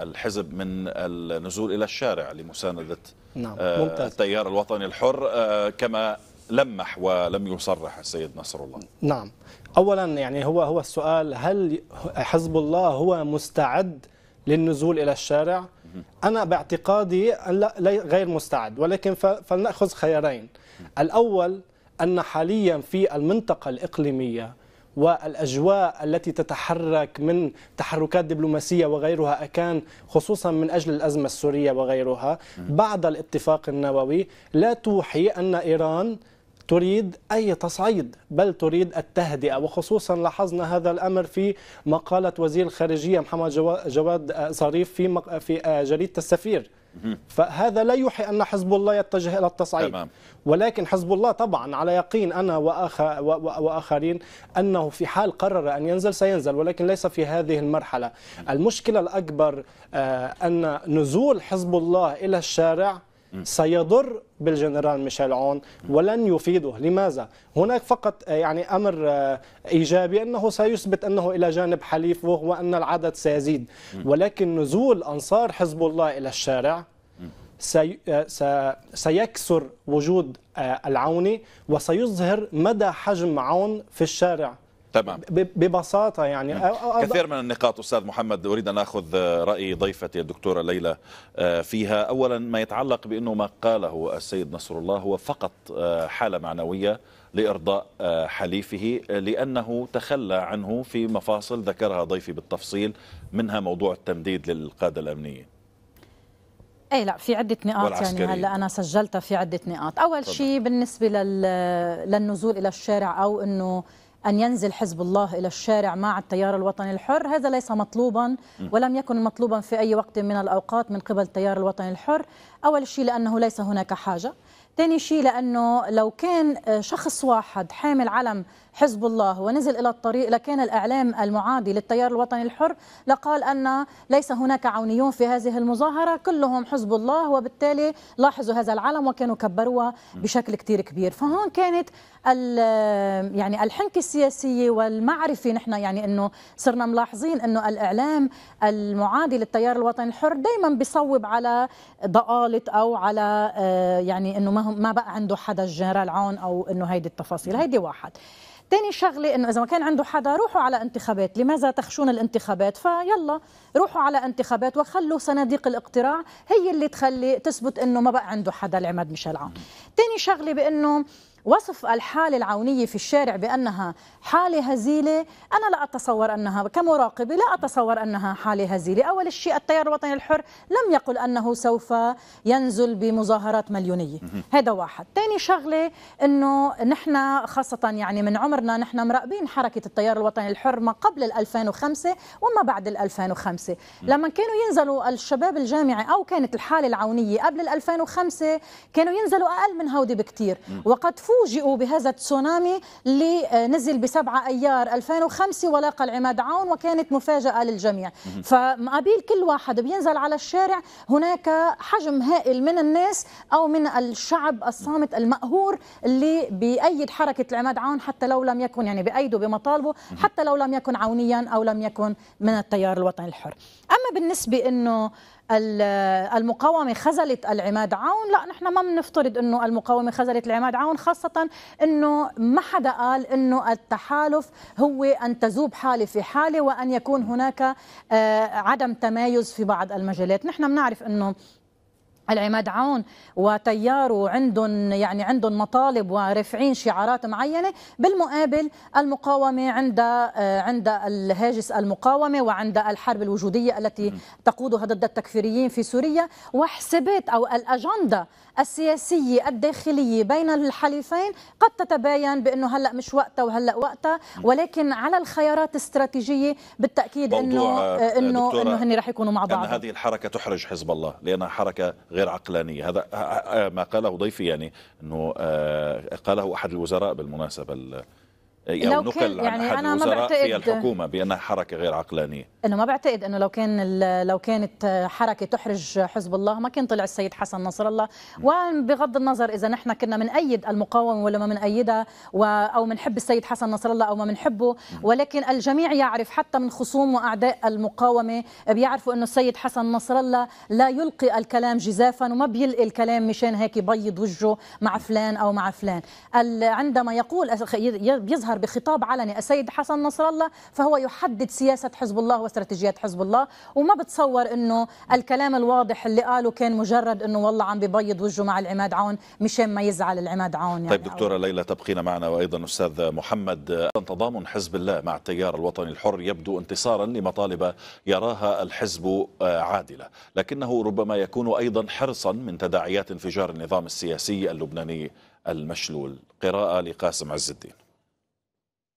[SPEAKER 1] الحزب من النزول إلى الشارع لمساندة
[SPEAKER 9] نعم. آه، ممتاز.
[SPEAKER 1] التيار الوطني الحر آه، كما لمح ولم يصرح السيد نصر
[SPEAKER 9] الله نعم اولا يعني هو هو السؤال هل حزب الله هو مستعد للنزول الى الشارع انا باعتقادي لا غير مستعد ولكن فلناخذ خيارين الاول ان حاليا في المنطقه الاقليميه والاجواء التي تتحرك من تحركات دبلوماسيه وغيرها اكان خصوصا من اجل الازمه السوريه وغيرها بعد الاتفاق النووي لا توحي ان ايران تريد أي تصعيد بل تريد التهدئة وخصوصا لاحظنا هذا الأمر في مقالة وزير الخارجية محمد جواد ظريف في في آه، جريدة السفير فهذا لا يوحي أن حزب الله يتجه إلى التصعيد تمام. ولكن حزب الله طبعا على يقين أنا وأخ... وآخرين أنه في حال قرر أن ينزل سينزل ولكن ليس في هذه المرحلة المشكلة الأكبر آه، أن نزول حزب الله إلى الشارع سيضر بالجنرال ميشيل عون ولن يفيده لماذا هناك فقط آه، يعني أمر آه، إيجابي أنه سيثبت أنه إلى جانب حليفه وان العدد سيزيد ولكن نزول أنصار حزب الله إلى الشارع آه، سيكسر وجود العوني وسيظهر مدى حجم عون في الشارع تمام ببساطه يعني نعم. كثير
[SPEAKER 1] من النقاط استاذ محمد اريد ان اخذ راي ضيفتي الدكتوره ليلى آه، فيها اولا ما يتعلق بانه ما قاله السيد نصر الله هو فقط آه، حاله معنويه لارضاء آه، حليفه لانه تخلى عنه في مفاصل ذكرها ضيفي بالتفصيل منها موضوع التمديد للقاده الامنيه
[SPEAKER 6] اي لا في عده نقاط يعني هلا انا سجلتها في عده نقاط اول شيء بالنسبه لل... للنزول الى الشارع او انه أن ينزل حزب الله إلى الشارع مع التيار الوطني الحر هذا ليس مطلوبا ولم يكن مطلوبا في أي وقت من الأوقات من قبل التيار الوطني الحر أول شيء لأنه ليس هناك حاجة ثاني شيء لأنه لو كان شخص واحد حامل علم حزب الله ونزل إلى الطريق لكان الإعلام المعادي للتيار الوطني الحر لقال أن ليس هناك عونيون في هذه المظاهرة كلهم حزب الله وبالتالي لاحظوا هذا العلم وكانوا كبروه بشكل كتير كبير فهون كانت يعني الحنكة السياسية والمعرفة نحن يعني أنه صرنا ملاحظين أنه الإعلام المعادي للتيار الوطني الحر دايما بيصوب على ضآلة أو على آه، يعني أنه ما بقى عنده حدا الجنرال عون أو أنه هيدي التفاصيل هيدي واحد تاني شغلة إنه إذا ما كان عنده حدا روحوا على انتخابات لماذا تخشون الانتخابات فيلا روحوا على انتخابات وخلوا صناديق الاقتراع هي اللي تخلي تثبت إنه ما بقى عنده حدا لعماد ميشيل عون تاني شغلة بإنه وصف الحالة العونية في الشارع بأنها حالة هزيلة أنا لا أتصور أنها كمراقبة لا أتصور أنها حالة هزيلة أول شيء التيار الوطني الحر لم يقل أنه سوف ينزل بمظاهرات مليونية هذا واحد ثاني شغلة أنه نحن خاصة يعني من عمرنا نحن مراقبين حركة التيار الوطني الحر ما قبل 2005 وما بعد 2005 لما كانوا ينزلوا الشباب الجامعي أو كانت الحالة العونية قبل 2005 كانوا ينزلوا أقل من هودي بكتير وقد فوت فوجئوا بهذا التسونامي اللي نزل ب 7 ايار 2005 ولاقى العماد عون وكانت مفاجاه للجميع فمقابل كل واحد بينزل على الشارع هناك حجم هائل من الناس او من الشعب الصامت المقهور اللي بأيد حركه العماد عون حتى لو لم يكن يعني بأيده بمطالبه حتى لو لم يكن عونيا او لم يكن من التيار الوطني الحر اما بالنسبه انه المقاومه خذلت العماد عون لا نحن ما بنفترض انه المقاومه خذلت العماد عون خاصه انه ما حدا قال انه التحالف هو ان تذوب حاله في حاله وان يكون هناك آه، عدم تمايز في بعض المجالات نحن بنعرف انه العماد عون وتيار وعندهم يعني عندهم مطالب ورافعين شعارات معينه بالمقابل المقاومه عند آه، عند الهاجس المقاومه وعند الحرب الوجوديه التي تقودها ضد التكفيريين في سوريا وحسبت او الاجنده السياسية الداخلية بين الحليفين قد تتباين بأنه هلأ مش وقتها وهلأ وقتها ولكن على الخيارات الاستراتيجية بالتأكيد آه، آه، أنه أنه أنه هن رح يكونوا مع بعض أن هذه
[SPEAKER 1] الحركة تحرج حزب الله لأنها حركة غير عقلانية هذا آه، ما قاله ضيفي يعني أنه قاله أحد الوزراء بالمناسبة إيه، او نقل عن يعني احد الوزراء في الحكومه بانها حركه غير عقلانيه
[SPEAKER 6] انه ما بعتقد انه لو كان لو كانت حركه تحرج حزب الله ما كان طلع السيد حسن نصر الله وبغض النظر اذا نحن كنا بنأيد المقاومه ولا ما بنأيدها او بنحب السيد حسن نصر الله او ما بنحبه ولكن الجميع يعرف حتى من خصوم واعداء المقاومه بيعرفوا انه السيد حسن نصر الله لا يلقي الكلام جزافا وما بيلقي الكلام مشان هيك يبيض وجهه مع فلان او مع فلان عندما يقول بيظهر الاخر بخطاب علني السيد حسن نصر الله فهو يحدد سياسه حزب الله واستراتيجيات حزب الله وما بتصور انه الكلام الواضح اللي قاله كان مجرد انه والله عم ببيض وجهه مع العماد عون مشان ما يزعل العماد عون يعني طيب دكتوره
[SPEAKER 1] أو... ليلى تبقينا معنا وايضا استاذ محمد تضامن حزب الله مع التيار الوطني الحر يبدو انتصارا لمطالب يراها الحزب عادله لكنه ربما يكون ايضا حرصا من تداعيات انفجار النظام السياسي اللبناني المشلول قراءه لقاسم عز الدين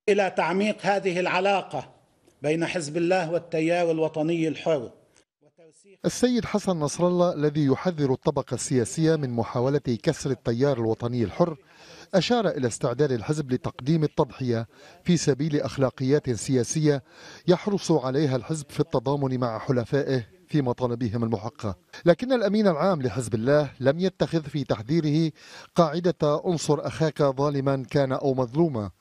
[SPEAKER 2] الى تعميق هذه العلاقه بين حزب الله والتيار الوطني الحر
[SPEAKER 10] السيد حسن نصر الله الذي يحذر الطبقة السياسية من محاولة كسر التيار الوطني الحر أشار إلى استعداد الحزب لتقديم التضحية في سبيل أخلاقيات سياسية يحرص عليها الحزب في التضامن مع حلفائه في مطالبهم المحقة لكن الأمين العام لحزب الله لم يتخذ في تحذيره قاعدة أنصر أخاك ظالما كان أو مظلوما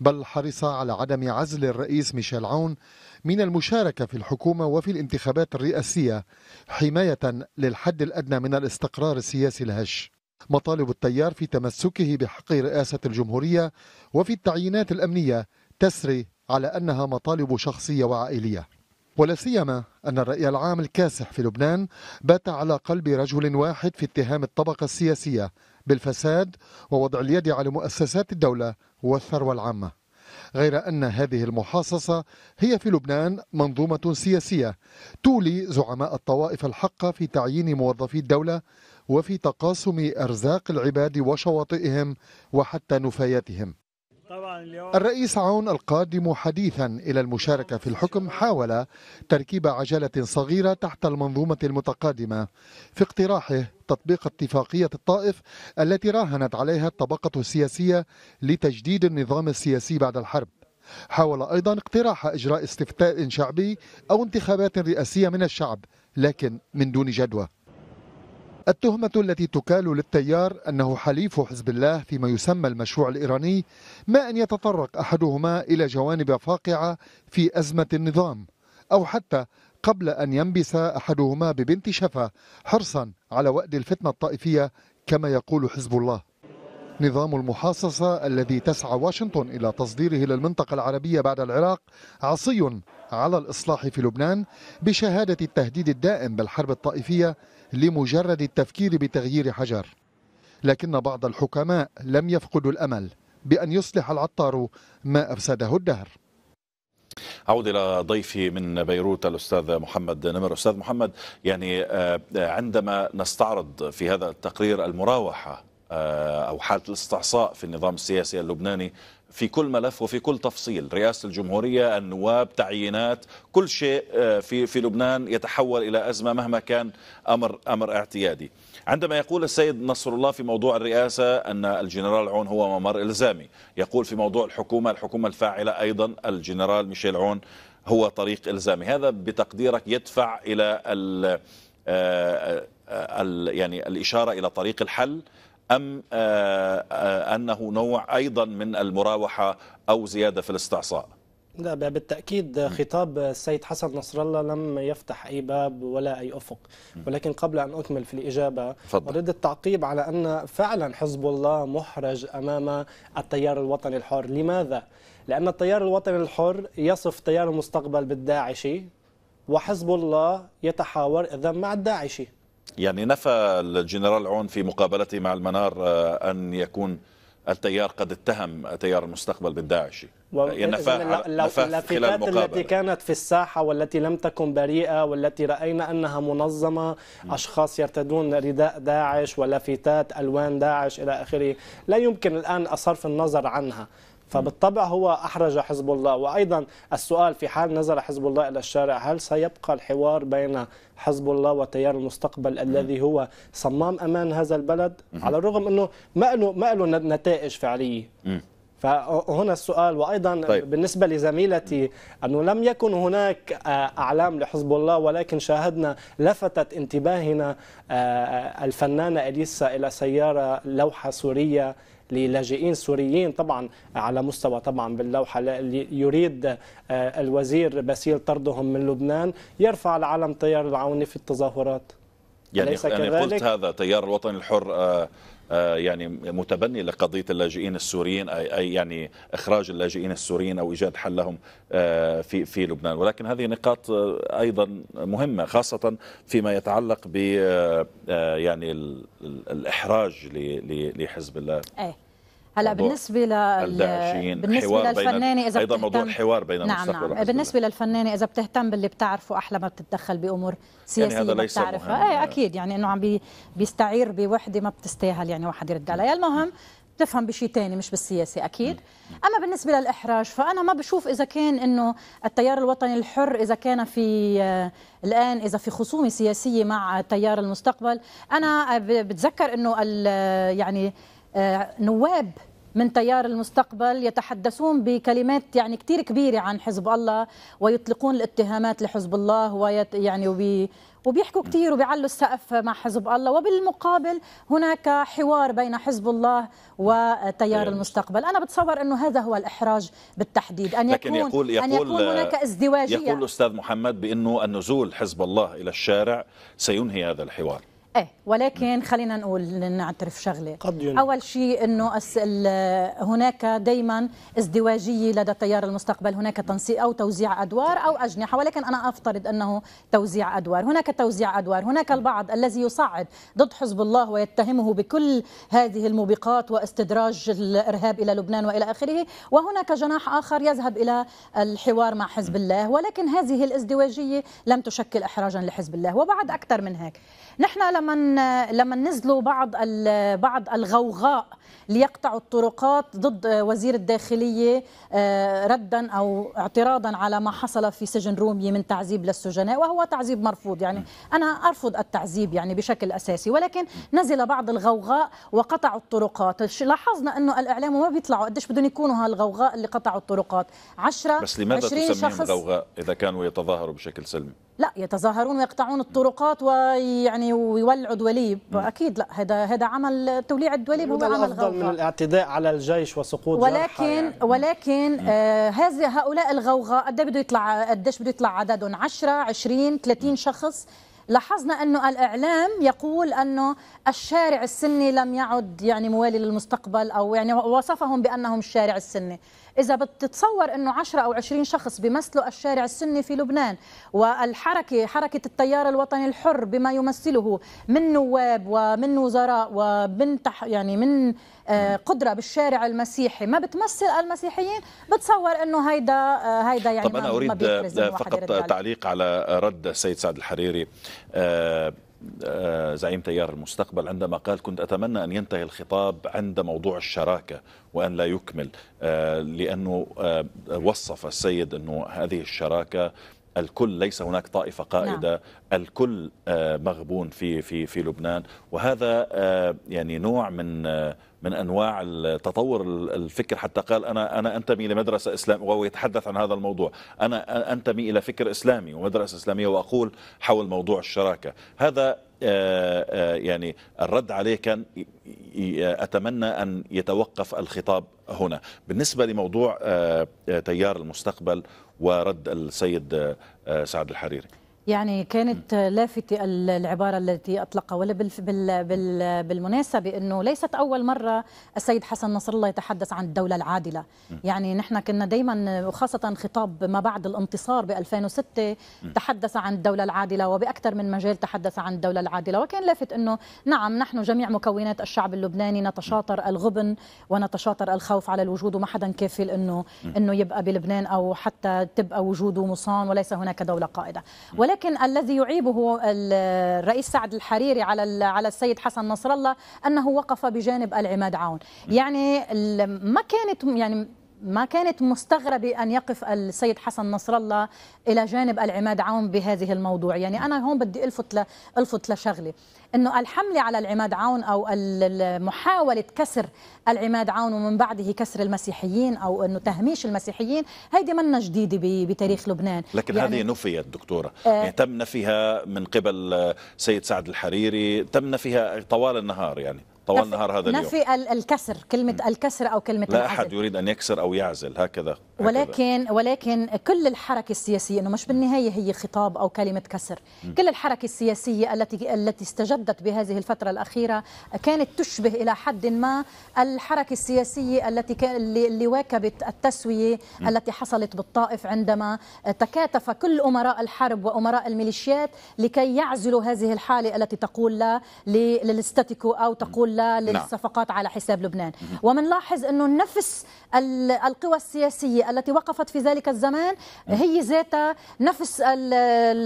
[SPEAKER 10] بل حرص على عدم عزل الرئيس ميشيل عون من المشاركة في الحكومة وفي الانتخابات الرئاسية حماية للحد الأدنى من الاستقرار السياسي الهش مطالب التيار في تمسكه بحق رئاسة الجمهورية وفي التعيينات الأمنية تسري على أنها مطالب شخصية وعائلية ولا سيما أن الرأي العام الكاسح في لبنان بات على قلب رجل واحد في اتهام الطبقة السياسية بالفساد ووضع اليد على مؤسسات الدولة والثروة العامة غير أن هذه المحاصصة هي في لبنان منظومة سياسية تولي زعماء الطوائف الحق في تعيين موظفي الدولة وفي تقاسم أرزاق العباد وشواطئهم وحتى نفاياتهم الرئيس عون القادم حديثا إلى المشاركة في الحكم حاول تركيب عجلة صغيرة تحت المنظومة المتقادمة في اقتراحه تطبيق اتفاقية الطائف التي راهنت عليها الطبقة السياسية لتجديد النظام السياسي بعد الحرب حاول أيضا اقتراح إجراء استفتاء شعبي أو انتخابات رئاسية من الشعب لكن من دون جدوى التهمة التي تكال للتيار أنه حليف حزب الله فيما يسمى المشروع الإيراني ما أن يتطرق أحدهما إلى جوانب فاقعة في أزمة النظام أو حتى قبل أن ينبس أحدهما ببنت شفا حرصا على وأد الفتنة الطائفية كما يقول حزب الله نظام المحاصصة الذي تسعى واشنطن إلى تصديره للمنطقة العربية بعد العراق عصي على الإصلاح في لبنان بشهادة التهديد الدائم بالحرب الطائفية لمجرد التفكير بتغيير حجر لكن بعض الحكماء لم يفقدوا الأمل بأن يصلح العطار ما أفسده الدهر
[SPEAKER 1] أعود إلى ضيفي من بيروت الأستاذ محمد نمر أستاذ محمد يعني آه، آه، عندما نستعرض في هذا التقرير المراوحة آه، أو حالة الاستعصاء في النظام السياسي اللبناني في كل ملف وفي كل تفصيل رئاسة الجمهورية النواب تعيينات كل شيء آه، في في لبنان يتحول إلى أزمة مهما كان أمر أمر اعتيادي عندما يقول السيد نصر الله في موضوع الرئاسة أن الجنرال عون هو ممر إلزامي يقول في موضوع الحكومة الحكومة الفاعلة أيضا الجنرال ميشيل عون هو طريق إلزامي هذا بتقديرك يدفع إلى الـ آه، آه، يعني الإشارة إلى طريق الحل أم آه، آه، أنه نوع أيضا من المراوحة أو زيادة في الاستعصاء
[SPEAKER 9] لا بالتأكيد خطاب السيد حسن نصر الله لم يفتح أي باب ولا أي أفق ولكن قبل أن أكمل في الإجابة أريد التعقيب على أن فعلا حزب الله محرج أمام التيار الوطني الحر لماذا؟ لأن التيار الوطني الحر يصف تيار المستقبل بالداعشي وحزب الله يتحاور إذا مع الداعشي
[SPEAKER 1] يعني نفى الجنرال عون في مقابلته مع المنار آه، أن يكون التيار قد اتهم تيار المستقبل بالداعشي
[SPEAKER 9] اللافتات التي كانت في الساحة والتي لم تكن بريئة والتي رأينا أنها منظمة أشخاص يرتدون رداء داعش ولافتات ألوان داعش إلى آخره لا يمكن الآن صرف النظر عنها فبالطبع هو أحرج حزب الله وأيضا السؤال في حال نزل حزب الله إلى الشارع هل سيبقى الحوار بين حزب الله وتيار المستقبل الذي هو صمام أمان هذا البلد على الرغم أنه ما له ما له نتائج فعلية فهنا السؤال وايضا طيب. بالنسبه لزميلتي انه لم يكن هناك آه، اعلام لحزب الله ولكن شاهدنا لفتت انتباهنا آه، الفنانه اليسا الى سياره لوحه سوريه للاجئين سوريين طبعا على مستوى طبعا باللوحة يريد آه، الوزير باسيل طردهم من لبنان يرفع العلم تيار العوني في التظاهرات يعني أليس يعني قلت
[SPEAKER 1] هذا تيار الوطني الحر آه، يعني متبني لقضيه اللاجئين السوريين اي يعني اخراج اللاجئين السوريين او ايجاد حل لهم آه، في في لبنان ولكن هذه نقاط آه، ايضا مهمه خاصه فيما يتعلق ب يعني الاحراج لحزب الله
[SPEAKER 6] إيه. هلا بالنسبه لل بالنسبه للفنانه اذا ايضا موضوع الحوار بين نعم نعم بالنسبه للفنانه اذا بتهتم باللي بتعرفه احلى ما بتتدخل بامور سياسيه يعني هذا ليس بتعرفها ايه اكيد يعني انه عم بي بيستعير بوحده ما بتستاهل يعني واحد يرد عليها المهم بتفهم بشيء ثاني مش بالسياسة أكيد أما بالنسبة للإحراج فأنا ما بشوف إذا كان أنه التيار الوطني الحر إذا كان في آه، الآن إذا في خصومة سياسية مع تيار المستقبل أنا بتذكر أنه يعني آه، نواب من تيار المستقبل يتحدثون بكلمات يعني كثير كبيرة عن حزب الله ويطلقون الاتهامات لحزب الله ويت يعني وبي وبيحكوا كثير وبيعلوا السقف مع حزب الله وبالمقابل هناك حوار بين حزب الله وتيار المستقبل أنا بتصور أنه هذا هو الإحراج بالتحديد أن يكون, لكن يقول, يقول, أن يكون هناك آه، ازدواجية يقول
[SPEAKER 1] الأستاذ محمد بأنه النزول حزب الله إلى الشارع سينهي هذا الحوار
[SPEAKER 6] ايه ولكن خلينا نقول نعترف شغله قد ينقل. اول شيء انه هناك دائما ازدواجيه لدى تيار المستقبل هناك تنسيق او توزيع ادوار او اجنحه ولكن انا افترض انه توزيع ادوار هناك توزيع ادوار هناك البعض الذي يصعد ضد حزب الله ويتهمه بكل هذه الموبقات واستدراج الارهاب الى لبنان والى اخره وهناك جناح اخر يذهب الى الحوار مع حزب الله ولكن هذه الازدواجيه لم تشكل احراجا لحزب الله وبعد اكثر من هيك نحن لما لما نزلوا بعض بعض الغوغاء ليقطعوا الطرقات ضد وزير الداخلية آه، ردا أو اعتراضا على ما حصل في سجن رومي من تعذيب للسجناء وهو تعذيب مرفوض يعني أنا أرفض التعذيب يعني بشكل أساسي ولكن نزل بعض الغوغاء وقطعوا الطرقات لاحظنا أنه الإعلام ما بيطلعوا قديش بدهم يكونوا هالغوغاء اللي قطعوا الطرقات عشرة بس لماذا عشرين شخص غوغاء
[SPEAKER 1] إذا كانوا يتظاهروا بشكل سلمي
[SPEAKER 6] لا يتظاهرون ويقطعون الطرقات ويعني ويولعوا دوليب اكيد لا هذا هذا عمل توليع الدوليب هو عمل افضل من
[SPEAKER 9] الاعتداء على الجيش وسقوط ولكن يعني.
[SPEAKER 6] ولكن آه هذه هؤلاء الغوغاء قد بده يطلع قديش بده يطلع عددهم 10 20 30 شخص لاحظنا انه الاعلام يقول انه الشارع السني لم يعد يعني موالي للمستقبل او يعني وصفهم بانهم الشارع السني إذا بتتصور أنه 10 أو 20 شخص بيمثلوا الشارع السني في لبنان والحركة حركة التيار الوطني الحر بما يمثله من نواب ومن وزراء ومن تح يعني من آه، قدرة بالشارع المسيحي ما بتمثل المسيحيين بتصور أنه هيدا آه، هيدا يعني طب أنا أريد آه، فقط تعليق
[SPEAKER 1] على رد السيد سعد الحريري آه، زعيم تيار المستقبل عندما قال كنت أتمنى أن ينتهي الخطاب عند موضوع الشراكة وأن لا يكمل آه، لأنه آه، وصف السيد أنه هذه الشراكة الكل ليس هناك طائفة نعم. قائدة نعم. الكل مغبون في في في لبنان وهذا يعني نوع من من انواع التطور الفكر حتى قال انا انا انتمي لمدرسه اسلام وهو يتحدث عن هذا الموضوع انا انتمي الى فكر اسلامي ومدرسه اسلاميه واقول حول موضوع الشراكه هذا آه، آه، يعني الرد عليه كان اتمنى ان يتوقف الخطاب هنا بالنسبه لموضوع آه، تيار المستقبل ورد السيد سعد الحريري
[SPEAKER 6] يعني كانت لافتة العبارة التي أطلقها ولا بالمناسبة أنه ليست أول مرة السيد حسن نصر الله يتحدث عن الدولة العادلة يعني نحن كنا دايما وخاصة خطاب ما بعد الانتصار ب 2006 تحدث عن الدولة العادلة وبأكثر من مجال تحدث عن الدولة العادلة وكان لافت أنه نعم نحن جميع مكونات الشعب اللبناني نتشاطر الغبن ونتشاطر الخوف على الوجود وما حدا كافل أنه أنه يبقى بلبنان أو حتى تبقى وجوده مصان وليس هناك دولة قائدة ولكن الذي يعيبه الرئيس سعد الحريري على على السيد حسن نصر الله انه وقف بجانب العماد عون يعني ما كانت يعني ما كانت مستغربة أن يقف السيد حسن نصر الله إلى جانب العماد عون بهذه الموضوع يعني أنا هون بدي ألفت ل... ألفت لشغلة أنه الحملة على العماد عون أو محاولة كسر العماد عون ومن بعده كسر المسيحيين أو أنه تهميش المسيحيين هذه منا جديدة ب... بتاريخ لبنان
[SPEAKER 1] لكن يعني هذه نفيت دكتورة آه يعني تم نفيها من قبل سيد سعد الحريري تم نفيها طوال النهار يعني طوال النهار هذا اليوم نفي
[SPEAKER 6] الكسر كلمة م. الكسر أو كلمة لا أحد
[SPEAKER 1] يريد أن يكسر أو يعزل هكذا, هكذا ولكن
[SPEAKER 6] ولكن كل الحركة السياسية أنه مش بالنهاية هي خطاب أو كلمة كسر م. كل الحركة السياسية التي التي استجدت بهذه الفترة الأخيرة كانت تشبه إلى حد ما الحركة السياسية التي اللي واكبت التسوية م. التي حصلت بالطائف عندما تكاتف كل أمراء الحرب وأمراء الميليشيات لكي يعزلوا هذه الحالة التي تقول لا للاستاتيكو أو تقول لا نعم. للصفقات على حساب لبنان ومنلاحظ أنه نفس القوى السياسية التي وقفت في ذلك الزمان هي ذاتها نفس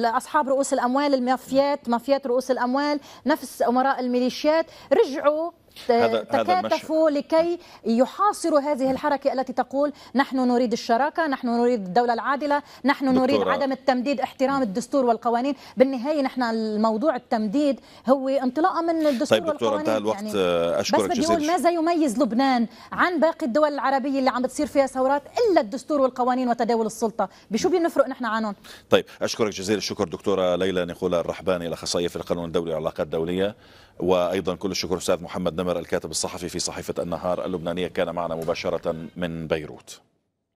[SPEAKER 6] أصحاب رؤوس الأموال المافيات مافيات رؤوس الأموال نفس أمراء الميليشيات رجعوا تكاتفوا لكي يحاصروا هذه الحركة التي تقول نحن نريد الشراكة نحن نريد الدولة العادلة نحن دكتورة. نريد عدم التمديد احترام الدستور والقوانين بالنهاية نحن الموضوع التمديد هو انطلاقا من طيب الدستور طيب والقوانين انتهى الوقت يعني أشكرك بس بدي أقول ماذا يميز لبنان عن باقي الدول العربية اللي عم بتصير فيها ثورات إلا الدستور والقوانين وتداول السلطة بشو بنفرق نحن عنهم
[SPEAKER 1] طيب أشكرك جزيل الشكر دكتورة ليلى نقول الرحباني الأخصائية في القانون الدولي والعلاقات الدولية وايضا كل الشكر استاذ محمد نمر الكاتب الصحفي في صحيفه النهار اللبنانيه كان معنا مباشره من بيروت